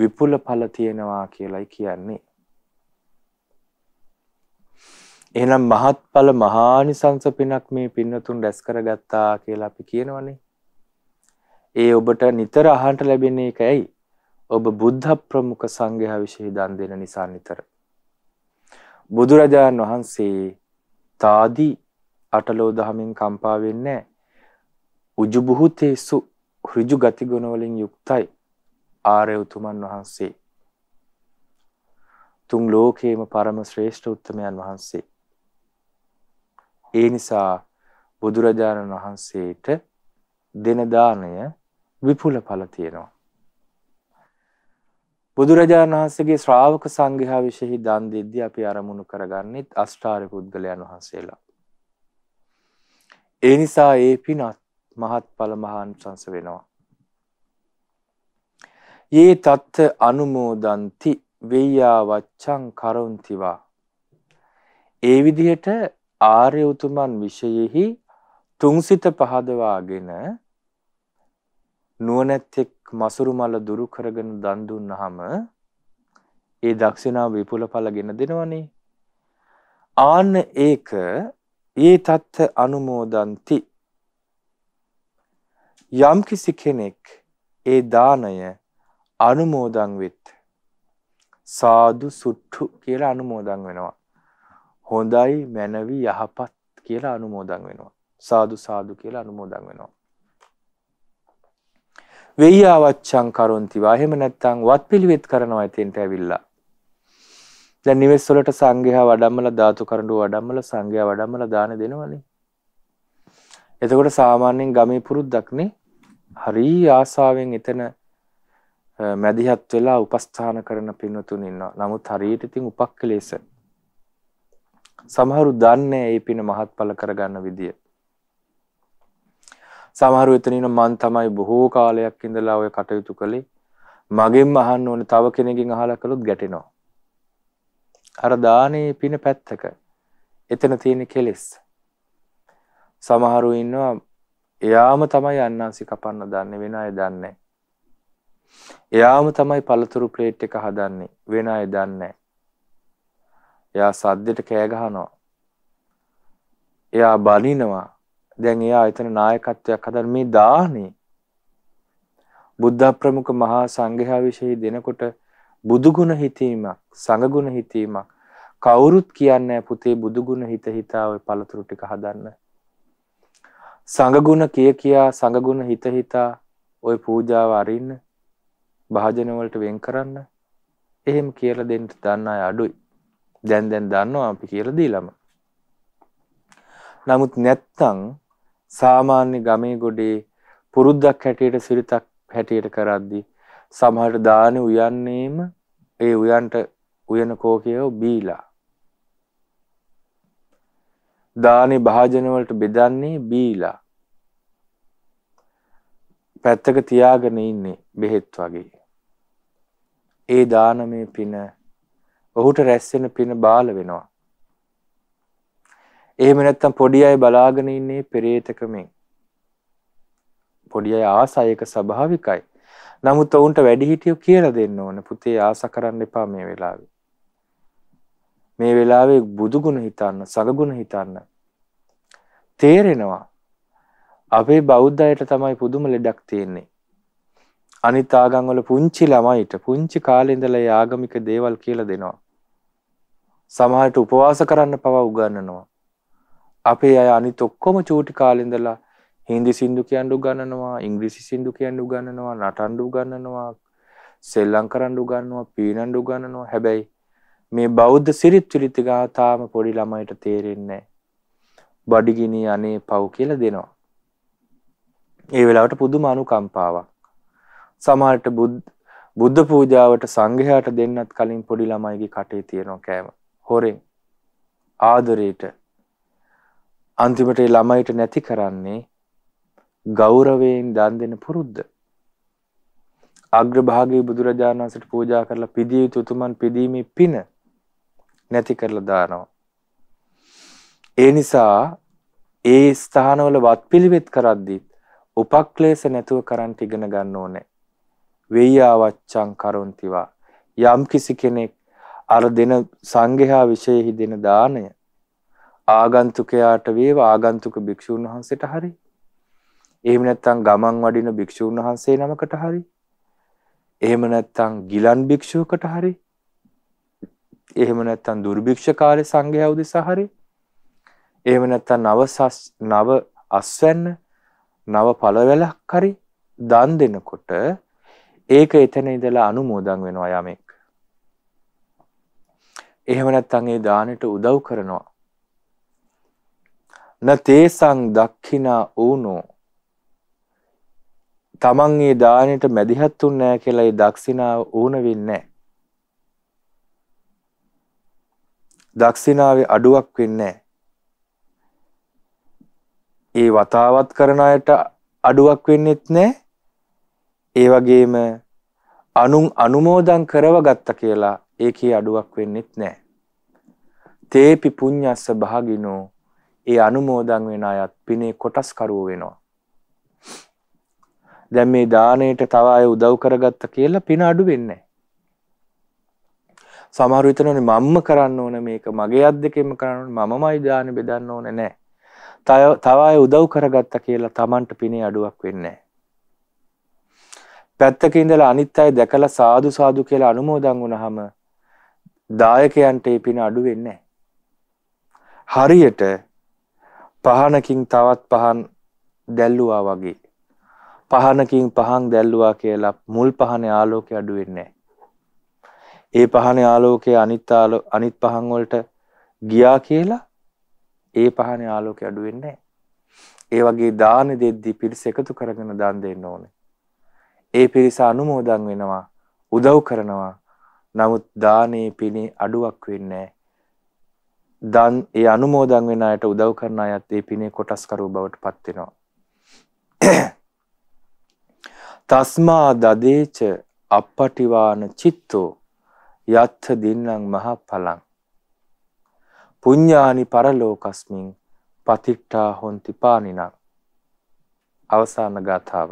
විපුල ඵල තියෙනවා කියලයි කියන්නේ එහෙනම් මහත්ඵල මහානිසංස පිනක් මේ පින්නතුන් රැස් කරගත්තා කියලා අපි කියනවනේ. ඒ ඔබට නිතර අහන්න ලැබෙන එක ඇයි? ඔබ බුද්ධ ප්‍රමුඛ සංඝයා વિશે දන් දෙන නිසා නිතර. බුදුරජාණන් වහන්සේ තාදී අටලෝ දහමින් කම්පා වෙන්නේ උජුබුහුතේසු හෘජු ගති ගුණ වලින් යුක්තයි ආර්ය උතුමන් වහන්සේ තුන් ලෝකේම පරම ශ්‍රේෂ්ඨ උත්තමයන් වහන්සේ ඒ නිසා බුදුරජාණන් වහන්සේට දෙන දාණය විපුල ඵල තියෙනවා. බුදුරජාණන් වහන්සේගේ ශ්‍රාවක සංඝයා විශේෂ දන් දෙද්දී අපි අරමුණු කරගන්නෙත් අෂ්ටාරි පුද්ගලයන් වහන්සේලා. ඒ නිසා ඒ පිනත් මහත්ඵල මහානිසංස වෙනවා. යේ තත්ත අනුමෝදන්ති වෙය්‍යා වච්ඡං කරොන්තිවා. ඒ විදිහට ආර්ය උතුමන් විශයෙහි තුන්සිත පහදවාගෙන නුවණැත්තෙක් මසුරු මල දුරු කරගෙන දන් දුන්නාම ඒ දක්ෂිනා විපුල ඵලගෙන දෙනවනේ ආන්න ඒක ඒ තත්ත අනුමෝදන්ති යම් කිසි කෙනෙක් ඒ දාණය අනුමෝදන් වෙත් සාදු සුට්ටු කියලා අනුමෝදන් වෙනවා හොඳයි මැනවි යහපත් කියලා අනුමෝදන් වෙනවා. සාදු සාදු කියලා අනුමෝදන් වෙනවා. වෙය්‍යාවච්ඡං කරොන්තිවා එහෙම නැත්නම් වත්පිළිවෙත් කරනවා එතෙන්ට ඇවිල්ලා. දැන් නිවෙස් වලට සංඝයා වඩම්මලා ධාතු කරඬුව වඩම්මලා සංඝයා වඩම්මලා දාන දෙනවනේ. එතකොට සාමාන්‍යයෙන් ගමේ පුරුද්දක් නේ. හරි ආසාවෙන් එතන මැදිහත් වෙලා උපස්ථාන කරන පින්වතුන් ඉන්නවා. නමුත් හරියට ඉතින් උපක්කලේශ සමහරු දන්නේ ඒ පින මහත්ඵල කරගන්න විදිය. සමහරු එතනින මන් තමයි බොහෝ කාලයක් ඉඳලා ඔය කටයුතු කළේ. මගෙන් අහන්න ඕනේ තව කෙනෙක්ගෙන් අහලා කළොත් ගැටෙනවා. අර දානේ පින පැත්තක. එතන තියෙන කෙලෙස්. සමහරු ඉන්නවා එයාම තමයි අන්නාසි කපන්න දන්නේ වෙන අය දන්නේ එයාම තමයි පළතුරු ප්ලේට් එක හදන්නේ වෙන අය දන්නේ එයා සද්දෙට කෑ ගහනවා. එයා බලිනවා. දැන් එයා එතන නායකත්වයක් හදන මේ දානේ බුද්ධ ප්‍රමුඛ මහා සංඝයා વિશે දෙනකොට බුදුගුණ හිතීමක්, සංඝගුණ හිතීමක් කවුරුත් කියන්නේ පුතේ බුදුගුණ හිත හිතා ওই පළතුරු ටික හදන්න. සංඝගුණ කිය කියා සංඝගුණ හිත හිතා ওই පූජාව අරින්න භාජන වලට වෙන් කරන්න. එහෙම කියලා දෙන්න දන්න අය අඩුයි. දැන් දැන් දන්නවා අපි කියලා දීලම. නමුත් නැත්තම් සාමාන්‍ය ගමේ ගොඩේ පුරුද්දක් හැටියට සිරිතක් හැටියට කරද්දී සමහර දානි උයන්නේම ඒ උයන්ට උයන කෝකියෝ බීලා. දානි භාජන වලට බෙදන්නේ බීලා. පැත්තක තියාගෙන ඉන්නේ බෙහෙත් වගේ. ඒ දානමේ පින ඔහුට රැස් වෙන පින බාල වෙනවා. එහෙම නැත්නම් පොඩි අය බලාගෙන ඉන්නේ පෙරේතකමෙන්. පොඩි අය ආසයක ස්වභාවිකයි. නමුත් ඔවුන්ට වැඩිහිටියෝ කියලා දෙන්න ඕන. පුතේ ආස කරන්න එපා මේ වෙලාවේ. මේ වෙලාවේ බුදු ගුණ හිතන්න, සග ගුණ හිතන්න. තේරෙනවා. අපේ බෞද්ධයට තමයි පුදුම ලෙඩක් තියෙන්නේ. අනිත් ආගම් වල පුංචි ළමයිට පුංචි කාලේ ඉඳලා ආගමික දේවල් කියලා දෙනවා. සමහරට උපවාස කරන්න පවා උගන්වනවා. අපේ අය අනිත් ඔක්කොම චූටි කාලේ ඉඳලා හින්දි සින්දු කියන්න උගන්වනවා, ඉංග්‍රීසි සින්දු කියන්න උගන්වනවා, නටන්න උගන්වනවා, සෙල්ලම් කරන්න උගන්වනවා, පීනන්න උගන්වනවා. හැබැයි මේ බෞද්ධ සිරිත් චරිත ගාථාම පොඩි ළමයට තේරෙන්නේ නැහැ. බඩගිනි අනේ පව් කියලා දෙනවා. ඒ වෙලාවට පුදුම අනුකම්පාවක්. සමහරට බුද්ධ පූජාවට සංඝයාට දෙන්නත් කලින් පොඩි ළමයිගේ කටේ තියෙනවා කෑම. හොරෙන් ආදරයට අන්තිමට ළමයිට නැති කරන්නේ ගෞරවයෙන් දන් දෙන පුරුද්ද. අග්‍රභාගේ බුදුරජාණන්සට පූජා කරලා පිදිය යුතු උතුමන් පිදීමේ පින නැති කරලා දානවා. ඒ නිසා ඒ ස්ථානවල වත්පිළිවෙත් කරද්දිත් උපක්ලේශ නැතුව කරන්ට ඉගෙන ගන්න ඕනේ. වෙය්‍යාවච්ඡං කරොන්තිවා යම් කිසි කෙනෙක් අර දෙන සංඝයා විශේෂෙහි දෙන දාණය ආගන්තුකයාට වේවා ආගන්තුක භික්ෂුන් වහන්සේට හරි එහෙම නැත්නම් ගමන් වඩින භික්ෂුන් වහන්සේ නමකට හරි එහෙම නැත්නම් ගිලන් භික්ෂුවකට හරි එහෙම නැත්නම් දුර්භික්ෂකාරී සංඝයා උදෙසා හරි එහෙම නැත්නම් නව නව අස්වැන්න නව පළවැලක් හරි දන් දෙනකොට ඒක එතන ඉඳලා අනුමෝදන් වෙනවා යමෙක් එහෙම නැත්නම් ඒ දානෙට උදව් කරනවා. නතේසං දක්ඛිනා ඌනෝ තමන් ඒ දානෙට මැදිහත්ුන් නෑ කියලා ඒ දක්ෂිනාව ඌන වෙන්නේ නෑ. දක්ෂිනාවේ අඩුවක් වෙන්නේ ඒ වතාවත් කරන අයට අඩුවක් වෙන්නෙත් නෑ. ඒ වගේම අනුන් අනුමෝදන් කරවගත්ත කියලා ඒකේ අඩුවක් වෙන්නෙත් නැහැ. තේපි පුඤ්ඤස්ස භාගිනෝ ඒ අනුමෝදන් වෙන අයත් පිනේ කොටස් කරුව වෙනවා. දැන් මේ දාණයට තව අය උදව් කරගත්ත කියලා පින අඩු වෙන්නේ සමහර විටනනේ මම්ම කරන්න ඕන මේක මගේ අත් දෙකෙන්ම කරන්න ඕන මමමයි දාන බෙදන්න ඕන නෑ. තව අය උදව් කරගත්ත කියලා Tamanට පිනේ අඩුවක් වෙන්නේ නෑ. පැත්තක ඉඳලා අනිත් අය දැකලා සාදු සාදු කියලා අනුමෝදන් වුණාම දායකයන්ට ඒ පින අඩු වෙන්නේ හරියට පහනකින් තවත් පහන් දැල්ලුවා වගේ පහනකින් පහන් දැල්ලුවා කියලා මුල් පහනේ ආලෝකය අඩු වෙන්නේ ඒ පහනේ ආලෝකය අනිත් අනිත් පහන් වලට ගියා කියලා ඒ පහනේ ආලෝකය අඩු වෙන්නේ ඒ වගේ දාන දෙද්දී පිරිස එකතු කරගෙන දන් දෙන්න ඕනේ. ඒ පිරිස අනුමෝදන් වෙනවා, උදව් කරනවා, නමුත් දානයේ පිණි අඩුවක් වෙන්නේ දන් ඒ අනුමෝදන් වෙන අයට උදව් කරන අයත් ඒ පිනේ කොටස්කරු බවට පත් වෙනවා. *clears throat* තස්මා දදේච අපපටිවාන චිත්තෝ යත්ථ දින්නම් මහපලං පුඤ්ඤානි පරලෝකස්මින් පතිට්ඨා හොಂತಿ පානිනං අවසාන ගාථාව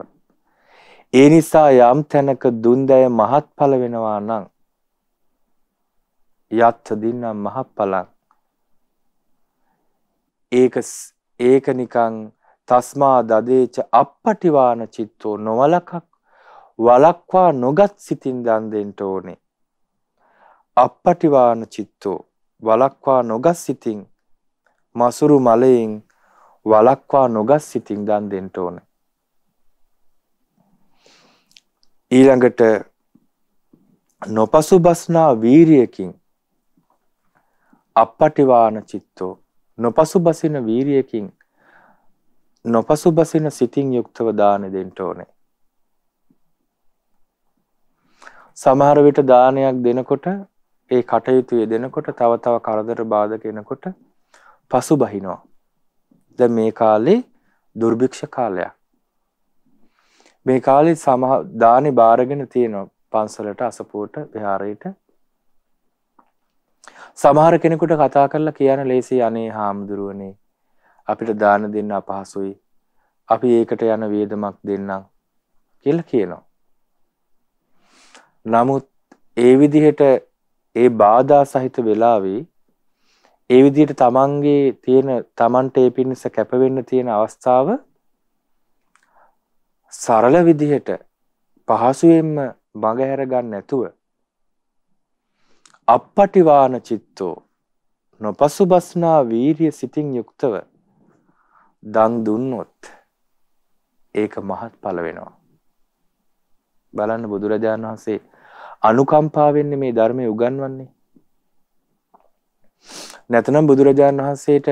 ඒ නිසා යම් තැනක දුන්දය මහත්ඵල වෙනවා නම් යච්ච දින්නම් මහප්පලං ඒක ඒක නිකන් තස්මා දදේච අපපටිවාන චිත්තෝ නොවලකක් වලක්වා නොගත් සිතින් දන් දෙන්න ඕනේ අපපටිවාන චිත්තෝ වලක්වා නොගත් සිතින් මසුරු මලයෙන් වලක්වා නොගත් සිතින් දන් දෙන්න ඕනේ ඊළඟට නොපසුබස්නා වීරියකින් අපපටිවාන චිත්තෝ නොපසුබසින වීරියකින් නොපසුබසින සිතින් යුක්තව දාන දෙන්න ඕනේ. සමහර විට දානයක් දෙනකොට ඒ කටයුතු යෙදෙනකොට තව තව කරදර බාධක එනකොට පසුබහිනවා. දැන් මේ කාලේ දුර්භික්ෂ කාලයක්. මේ කාලේ සමහ දානි බාරගෙන තියෙනවා පන්සලට අසපුවට විහාරයට සමහර කෙනෙකුට කතා කරලා කියන ලේසි අනේ හාමුදුරුවනේ අපිට දාන දෙන්න අපහසුයි. අපි ඒකට යන වේදමක් දෙන්නම් කියලා කියනවා. නමුත් ඒ විදිහට ඒ බාධා සහිත වෙලාවේ ඒ විදිහට තමන්ගේ තියෙන තමන්ට ඒ පිණිස කැපවෙන්න තියෙන අවස්ථාව සරල විදිහට පහසුවෙන්ම මඟහැර ගන්න නැතුව අපපටිවාන චිත්තෝ නොපසුබස්නා වීරිය සිතින් යුක්තව දන් දුන්නොත් ඒක මහත් පල වෙනවා. බලන්න බුදුරජාණන් වහන්සේ අනුකම්පාවෙන්නේ මේ ධර්මය උගන්වන්නේ. නැතනම් බුදුරජාණන් වහන්සේට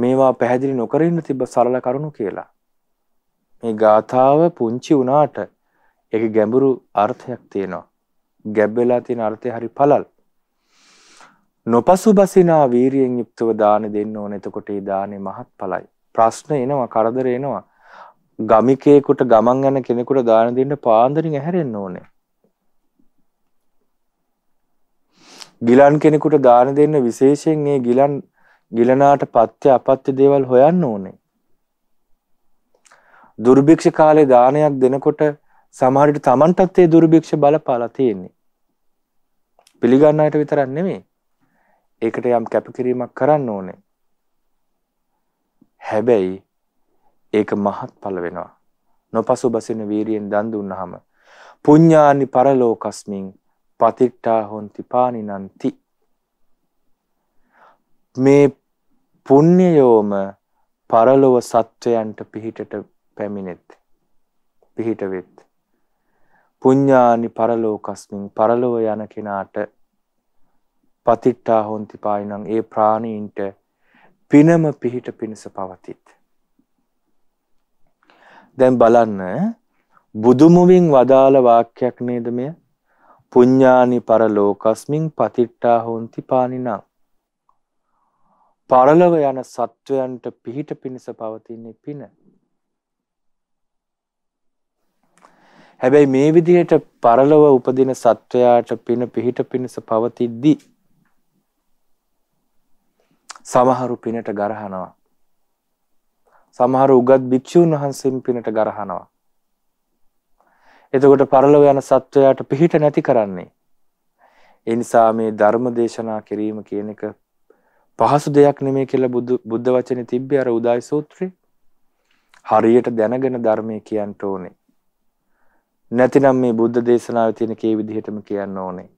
මේවා පැහැදිලි නොකරන්න තිබ සරල කරුණු කියලා. මේ ගාථාව පුංචි වුණාට එක ගැඹුරු අර්ථයක් තියෙනවා. ගැබ් වෙලා තියෙන අර්ථය හරි පළල්. නොපසුබසිනා වීරියෙන් යුක්තව දාන දෙන්න ඕන. එතකොට ඒ දානේ මහත්ඵලයි. ප්‍රශ්න එනවා, කරදර එනවා. ගමිකේකට ගමන් යන කෙනෙකුට දාන දෙන්න පාන්දරින් ඇහැරෙන්න ඕනේ. ගිලන් කෙනෙකුට දාන දෙන්න විශේෂයෙන් ඒ ගිලන් ගිලනාට පත්‍ය අපත්‍ය දේවල් හොයන්න ඕනේ. දුර්භික්ෂ කාලේ දානයක් දෙනකොට සමහරට තමන්ටත් ඒ දුර්භික්ෂ බලපාලා තියෙන්නේ. පිළිගන්නයට විතරක් නෙමෙයි. ඒකට යම් කැපකිරීමක් කරන්න ඕනේ. හැබැයි ඒක මහත්ඵල වෙනවා. නොපසුබසින වීරියෙන් දන් දුන්නාම පුඤ්ඤානි පරලෝකස්මින් පතිට්ඨා හොಂತಿ පානිනන්ති මේ පුණ්‍යයෝම පරලොව සත්වයන්ට පිහිටට පැමිණෙත් පිහිට වෙත් පුඤ්ඤානි පරලෝකස්මින් පරලොව යන කෙනාට පතිට්ඨා හොන්ති පායිනම් ඒ ප්‍රාණීන්ට පිනම පිහිට පිණස පවතිත්. දැන් බලන්න බුදුමුවින් වදාළ වාක්‍යයක් නේද මෙය? පුඤ්ඤානි පරලෝකස්මින් පතිට්ඨා හොන්ති පානිනම්. පරලොව යන සත්වයන්ට පිහිට පිණස පවතින්නේ පින. හැබැයි මේ විදිහට පරලොව උපදින සත්වයාට පින පිහිට පිණිස පවතිද්දී සමහරු පිනට ගරහනවා. සමහර උගත් භික්ෂූන් වහන්සේම පිනට ගරහනවා. එතකොට පරලොව යන සත්වයාට පිහිට නැති කරන්නේ. ඒ නිසා මේ ධර්ම දේශනා කිරීම කියන එක පහසු දෙයක් නෙමෙයි කියලා බුද්ධ වචනේ තිබ්බේ අර උදායි සූත්‍රේ. හරියට දැනගෙන ධර්මය කියන්න ඕනේ. නැතිනම් මේ බුද්ධ දේශනාවේ තියෙන කේ විදිහටම කියන්න ඕනේ.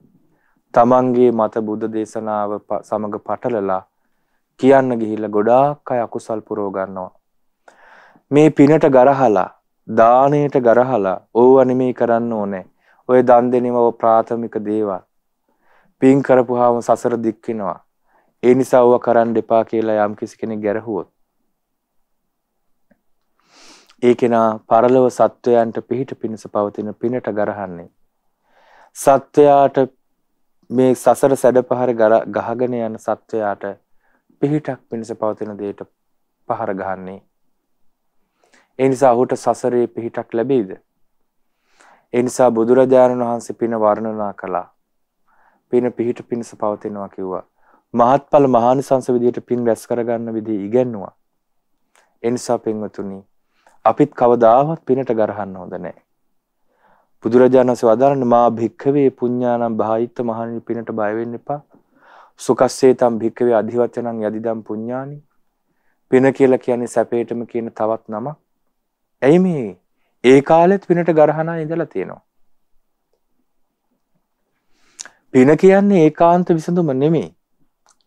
තමන්ගේ මත බුද්ධ දේශනාව සමග පටලලා කියන්න ගිහිල්ලා ගොඩාක් අය අකුසල් පුරව ගන්නවා. මේ පිනට ගරහලා දානයට ගරහලා ඕව නෙමේ කරන්න ඕනේ. ඔය දන් දෙනව ප්‍රාථමික දේවල්. පින් කරපුවාම සසර දික් වෙනවා. ඒ නිසා ඕවා කරන්න එපා කියලා යම් කිසි කෙනෙක් ගැරහුවොත් ඒ කෙනා පරලොව සත්වයන්ට පිහිට පිණිස පවතින පිනට ගරහන්නේ. සත්වයාට මේ සසර සැඩපහර ගහගෙන යන සත්වයාට පිහිටක් පිණිස පවතින දෙයට පහර ගහන්නේ. ඒ නිසා ඔහුට සසරේ පිහිටක් ලැබෙයිද? ඒ නිසා බුදුරජාණන් වහන්සේ පින වර්ණනා කළා. පින පිහිට පිණිස පවතිනවා කිව්වා. මහත්ඵල මහානිසංස විදියට පින් රැස් කරගන්න විදිහ ඉගැන්නුවා. ඒ නිසා පින්වතුනි අපිත් කවදාවත් පිනට ගරහන්න හොඳ නැහැ. බුදුරජාණන් වහන්සේ වදාළන මා භික්ඛවේ පුඤ්ඤානම් බාහිත මහණෙනි පිනට බය වෙන්න එපා. සුකස්සේතම් භික්ඛවේ අධිවචනං යදිදම් පුඤ්ඤානි. පින කියලා කියන්නේ සැපේටම කියන තවත් නම. ඇයි මේ? ඒ කාලෙත් පිනට ගරහනා ඉඳලා තියෙනවා. පින කියන්නේ ඒකාන්ත විසඳුම නෙමෙයි.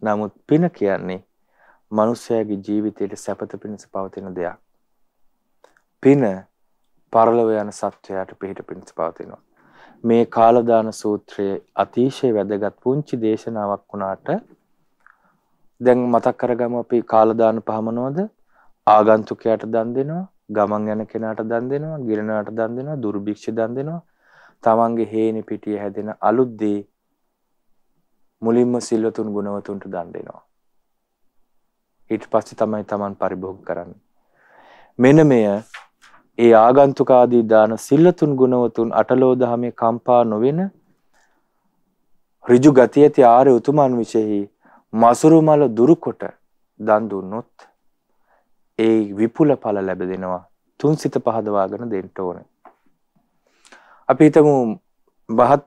නමුත් පින කියන්නේ මනුස්සයාගේ ජීවිතයට සැපත පිණිස පවතින දෙයක්. පින පරලොව යන සත්වයාට පිහිට පිණිස පවතිනවා. මේ කාලදාන සූත්‍රයේ අතිශය වැදගත් පුංචි දේශනාවක් වුණාට දැන් මතක් කරගමු අපි කාලදාන පහමනෝද ආගන්තුකයාට දන් දෙනවා ගමන් යන කෙනාට දන් දෙනවා ගිරණාට දන් දෙනවා දුර්භික්ෂ දන් දෙනවා තමන්ගේ හේනි පිටිය හැදෙන අලුත් දේ මුලින්ම සිල්වතුන් ගුණවතුන්ට දන් දෙනවා ඊට පස්සේ තමයි තමන් පරිභෝග කරන්නේ මෙන්න මෙය ඒ ආගන්තුකාදී දාන සිල්ලතුන් ගුණවතුන් අටලෝ දහමේ කම්පා නොවෙන ඍජු ගතිය ඇති ආර්ය උතුමන් විශේෂයි මසුරු මල දුරුකොට දන් දුන්නොත් ඒ විපුල ඵල ලැබෙනවා තුන් සිත පහදවාගෙන දෙන්න ඕන අපි හිතමු බහත්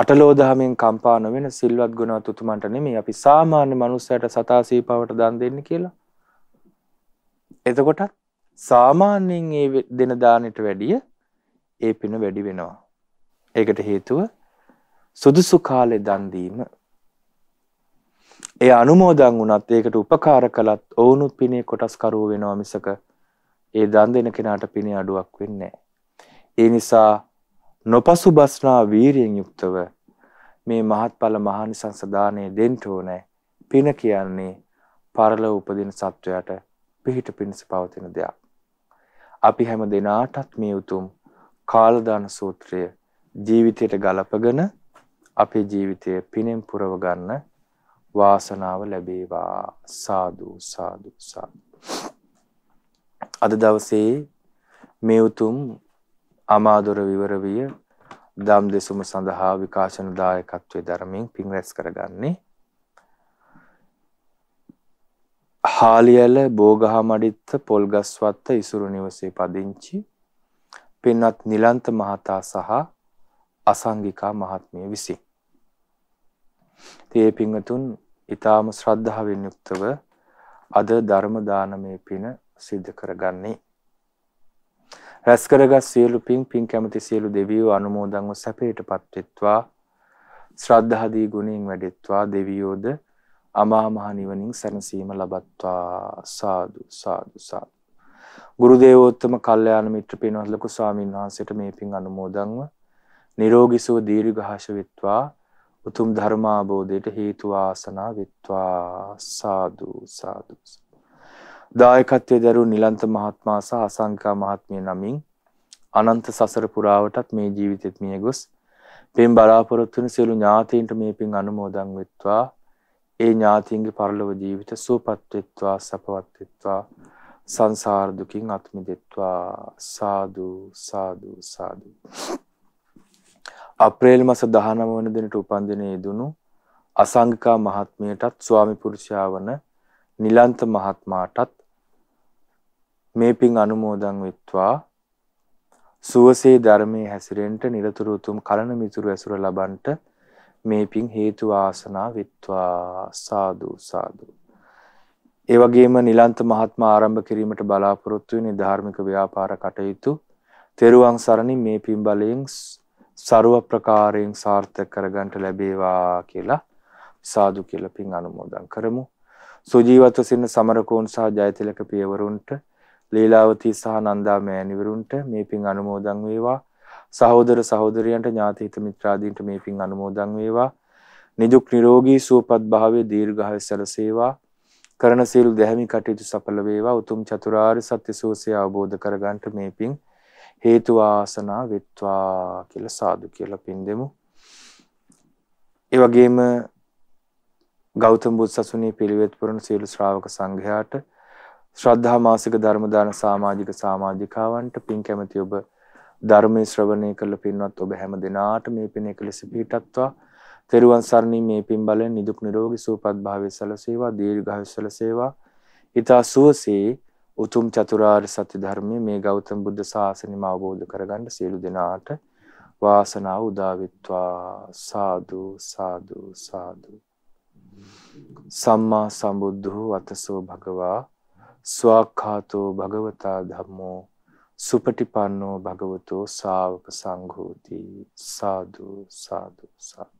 අටලෝ දහමෙන් කම්පා නොවෙන සිල්වත් ගුණවත් උතුමන්ට නෙමෙයි අපි සාමාන්‍ය මනුස්සයට සතාසී පවට දන් දෙන්නේ කියලා එතකොටත් සාමාන්‍යයෙන් ඒ දෙන දානෙට වැඩිය ඒ පින වැඩි වෙනවා. ඒකට හේතුව සුදුසු කාලේ දන් දීම. ඒ අනුමෝදන් වුණත් ඒකට උපකාර කළත් ඔවුනුත් පිනේ කොටස් කරුව වෙනවා මිසක ඒ දන් දෙන කෙනාට පිනේ අඩුවක් වෙන්නේ ඒ නිසා නොපසුබස්නා වීරියෙන් යුක්තව මේ මහත්ඵල මහානිසංස දාණය දෙන්න ඕනේ. පින කියන්නේ පරලොව උපදින සත්වයාට පිහිට පිණිස පවතින දෙයක්. අපි හැම දෙනාටත් මේ උතුම් කාලදාන සූත්‍රය ජීවිතයට ගලපගෙන අපේ ජීවිතය පිනෙන් පුරව ගන්න වාසනාව ලැබේවා සාදු සාදු සාදු අද දවසේ මේ උතුම් අමාදොර විවරවිය දම් දෙසුම සඳහා විකාශන දායකත්වයේ ධර්මයෙන් පින් රැස් කරගන්නේ හාලියල බෝගහමඩිත්ත පොල්ගස්වත්ත ඉසුරු නිවසේ පදිංචි පින්වත් නිලන්ත මහතා සහ අසංගිකා මහත්මිය විසින්. ඒ පිංහතුන් ඊටාම ශ්‍රද්ධාවෙන් යුක්තව අද ධර්ම දානමේ පින සිද්ධ කරගන්නේ. රැස් කරගත් සියලු පින් පින් කැමති සියලු දෙවියෝ අනුමෝදන්ව සැපයටපත් වෙත්වා. ශ්‍රද්ධාදී ගුණයෙන් වැඩෙත්වා දෙවියෝද අමා මහ නිවනින් සැනසීම ලබත්වා සාදු සාදු සාදු. ගුරු දේවෝත්තම කල්යාණ මිත්‍ර පින්වත් ලොකු ස්වාමීන් වහන්සේට මේ පින් අනුමෝදන්ව නිරෝගී සුව දීර්ඝාෂ වෙත්වා උතුම් ධර්මාබෝධයට හේතු වාසනා වෙත්වා සාදු සාදු. දායකත්වයේ දරු නිලන්ත මහත්මයා සහ අසංකා මහත්මිය නමින් අනන්ත සසර පුරාවටත් මේ ජීවිතෙත් මියගොස් පින් බලාපොරොත්තු වෙන සියලු ඥාතීන්ට මේ පින් අනුමෝදන් වෙත්වා ඒ ඥාතීන්ගේ පරලොව ජීවිත සුවපත් වෙත්වා සපවත් වෙත්වා සංසාර දුකින් අත් මිදෙත්වා සාදු සාදු සාදු අප්‍රේල් මාස 19 වන දිනට උපන්දිනයේ දුණු අසංගිකා මහත්මියටත් ස්වාමි පුරුෂයා වන නිලන්ත මහත්මාටත් මේ පින් අනුමෝදන් වෙත්වා සුවසේ ධර්මයේ හැසිරෙන්න නිරතුරු උතුම් කලන මිතුරු ඇසුර ලබන්නට මේ පිං හේතු ආසනා විත්වා සාදු සාදු. ඒ වගේම නිලන්ත මහත්මයා ආරම්භ කිරීමට බලාපොරොත්තු වෙන ධාර්මික ව්‍යාපාර කටයුතු තෙරුවන් සරණින් මේ පින් බලයෙන් ਸਰව ප්‍රකාරයෙන් සාර්ථක කරගන්නට ලැබේවා කියලා සාදු කියලා පින් අනුමෝදන් කරමු. සුජීවත්ව සින්න සමරකෝන් සහ ජයතිලක පියවරුන්ට ලීලාවතී සහ නන්දා මෑණිවරුන්ට මේ පින් අනුමෝදන් වේවා. සහෝදර සහෝදරියන්ට ඥාති හිත මිත්‍රාදීන්ට මේ පින් අනුමෝදන් වේවා. නිදුක් නිරෝගී සුවපත් භාවයේ දීර්ඝායු සැලසේවා. කරන සියලු දැහැමි කටයුතු සඵල වේවා. උතුම් චතුරාර්ය සත්‍ය සෝසය අවබෝධ කරගන්නට මේ පින් හේතු ආසනා වෙත්වා කියලා සාදු කියලා පින් දෙමු. ඒ වගේම ගෞතම බුදු සසුනේ පිළිවෙත් පුරන සියලු ශ්‍රාවක සංඝයාට ශ්‍රද්ධා මාසික ධර්ම දාන සමාජික සමාජිකාවන්ට පින් කැමැති ඔබ ධර්මයේ ශ්‍රවණය කරලා පින්වත් ඔබ හැම දිනාට මේ පින එකලෙස පිහිටත්වා තෙරුවන් සරණින් මේ පින් බලෙන් නිදුක් නිරෝගී සුවපත් භාවය සැලසේවා දීර්ඝායු සැලසේවා ඊතා සුවසේ උතුම් චතුරාර්ය සත්‍ය ධර්මයේ මේ ගෞතම බුද්ධ ශාසනයම අවබෝධ කරගන්න සියලු දෙනාට වාසනාව උදා විත්වා සාදු සාදු සාදු සම්මා සම්බුද්ධෝ වතසෝ භගවා ස්වාක්ඛාතෝ භගවතා ධම්මෝ සුපටිපන්නෝ භගවතෝ ශා วก සංඝෝති සාදු සාදු සාදු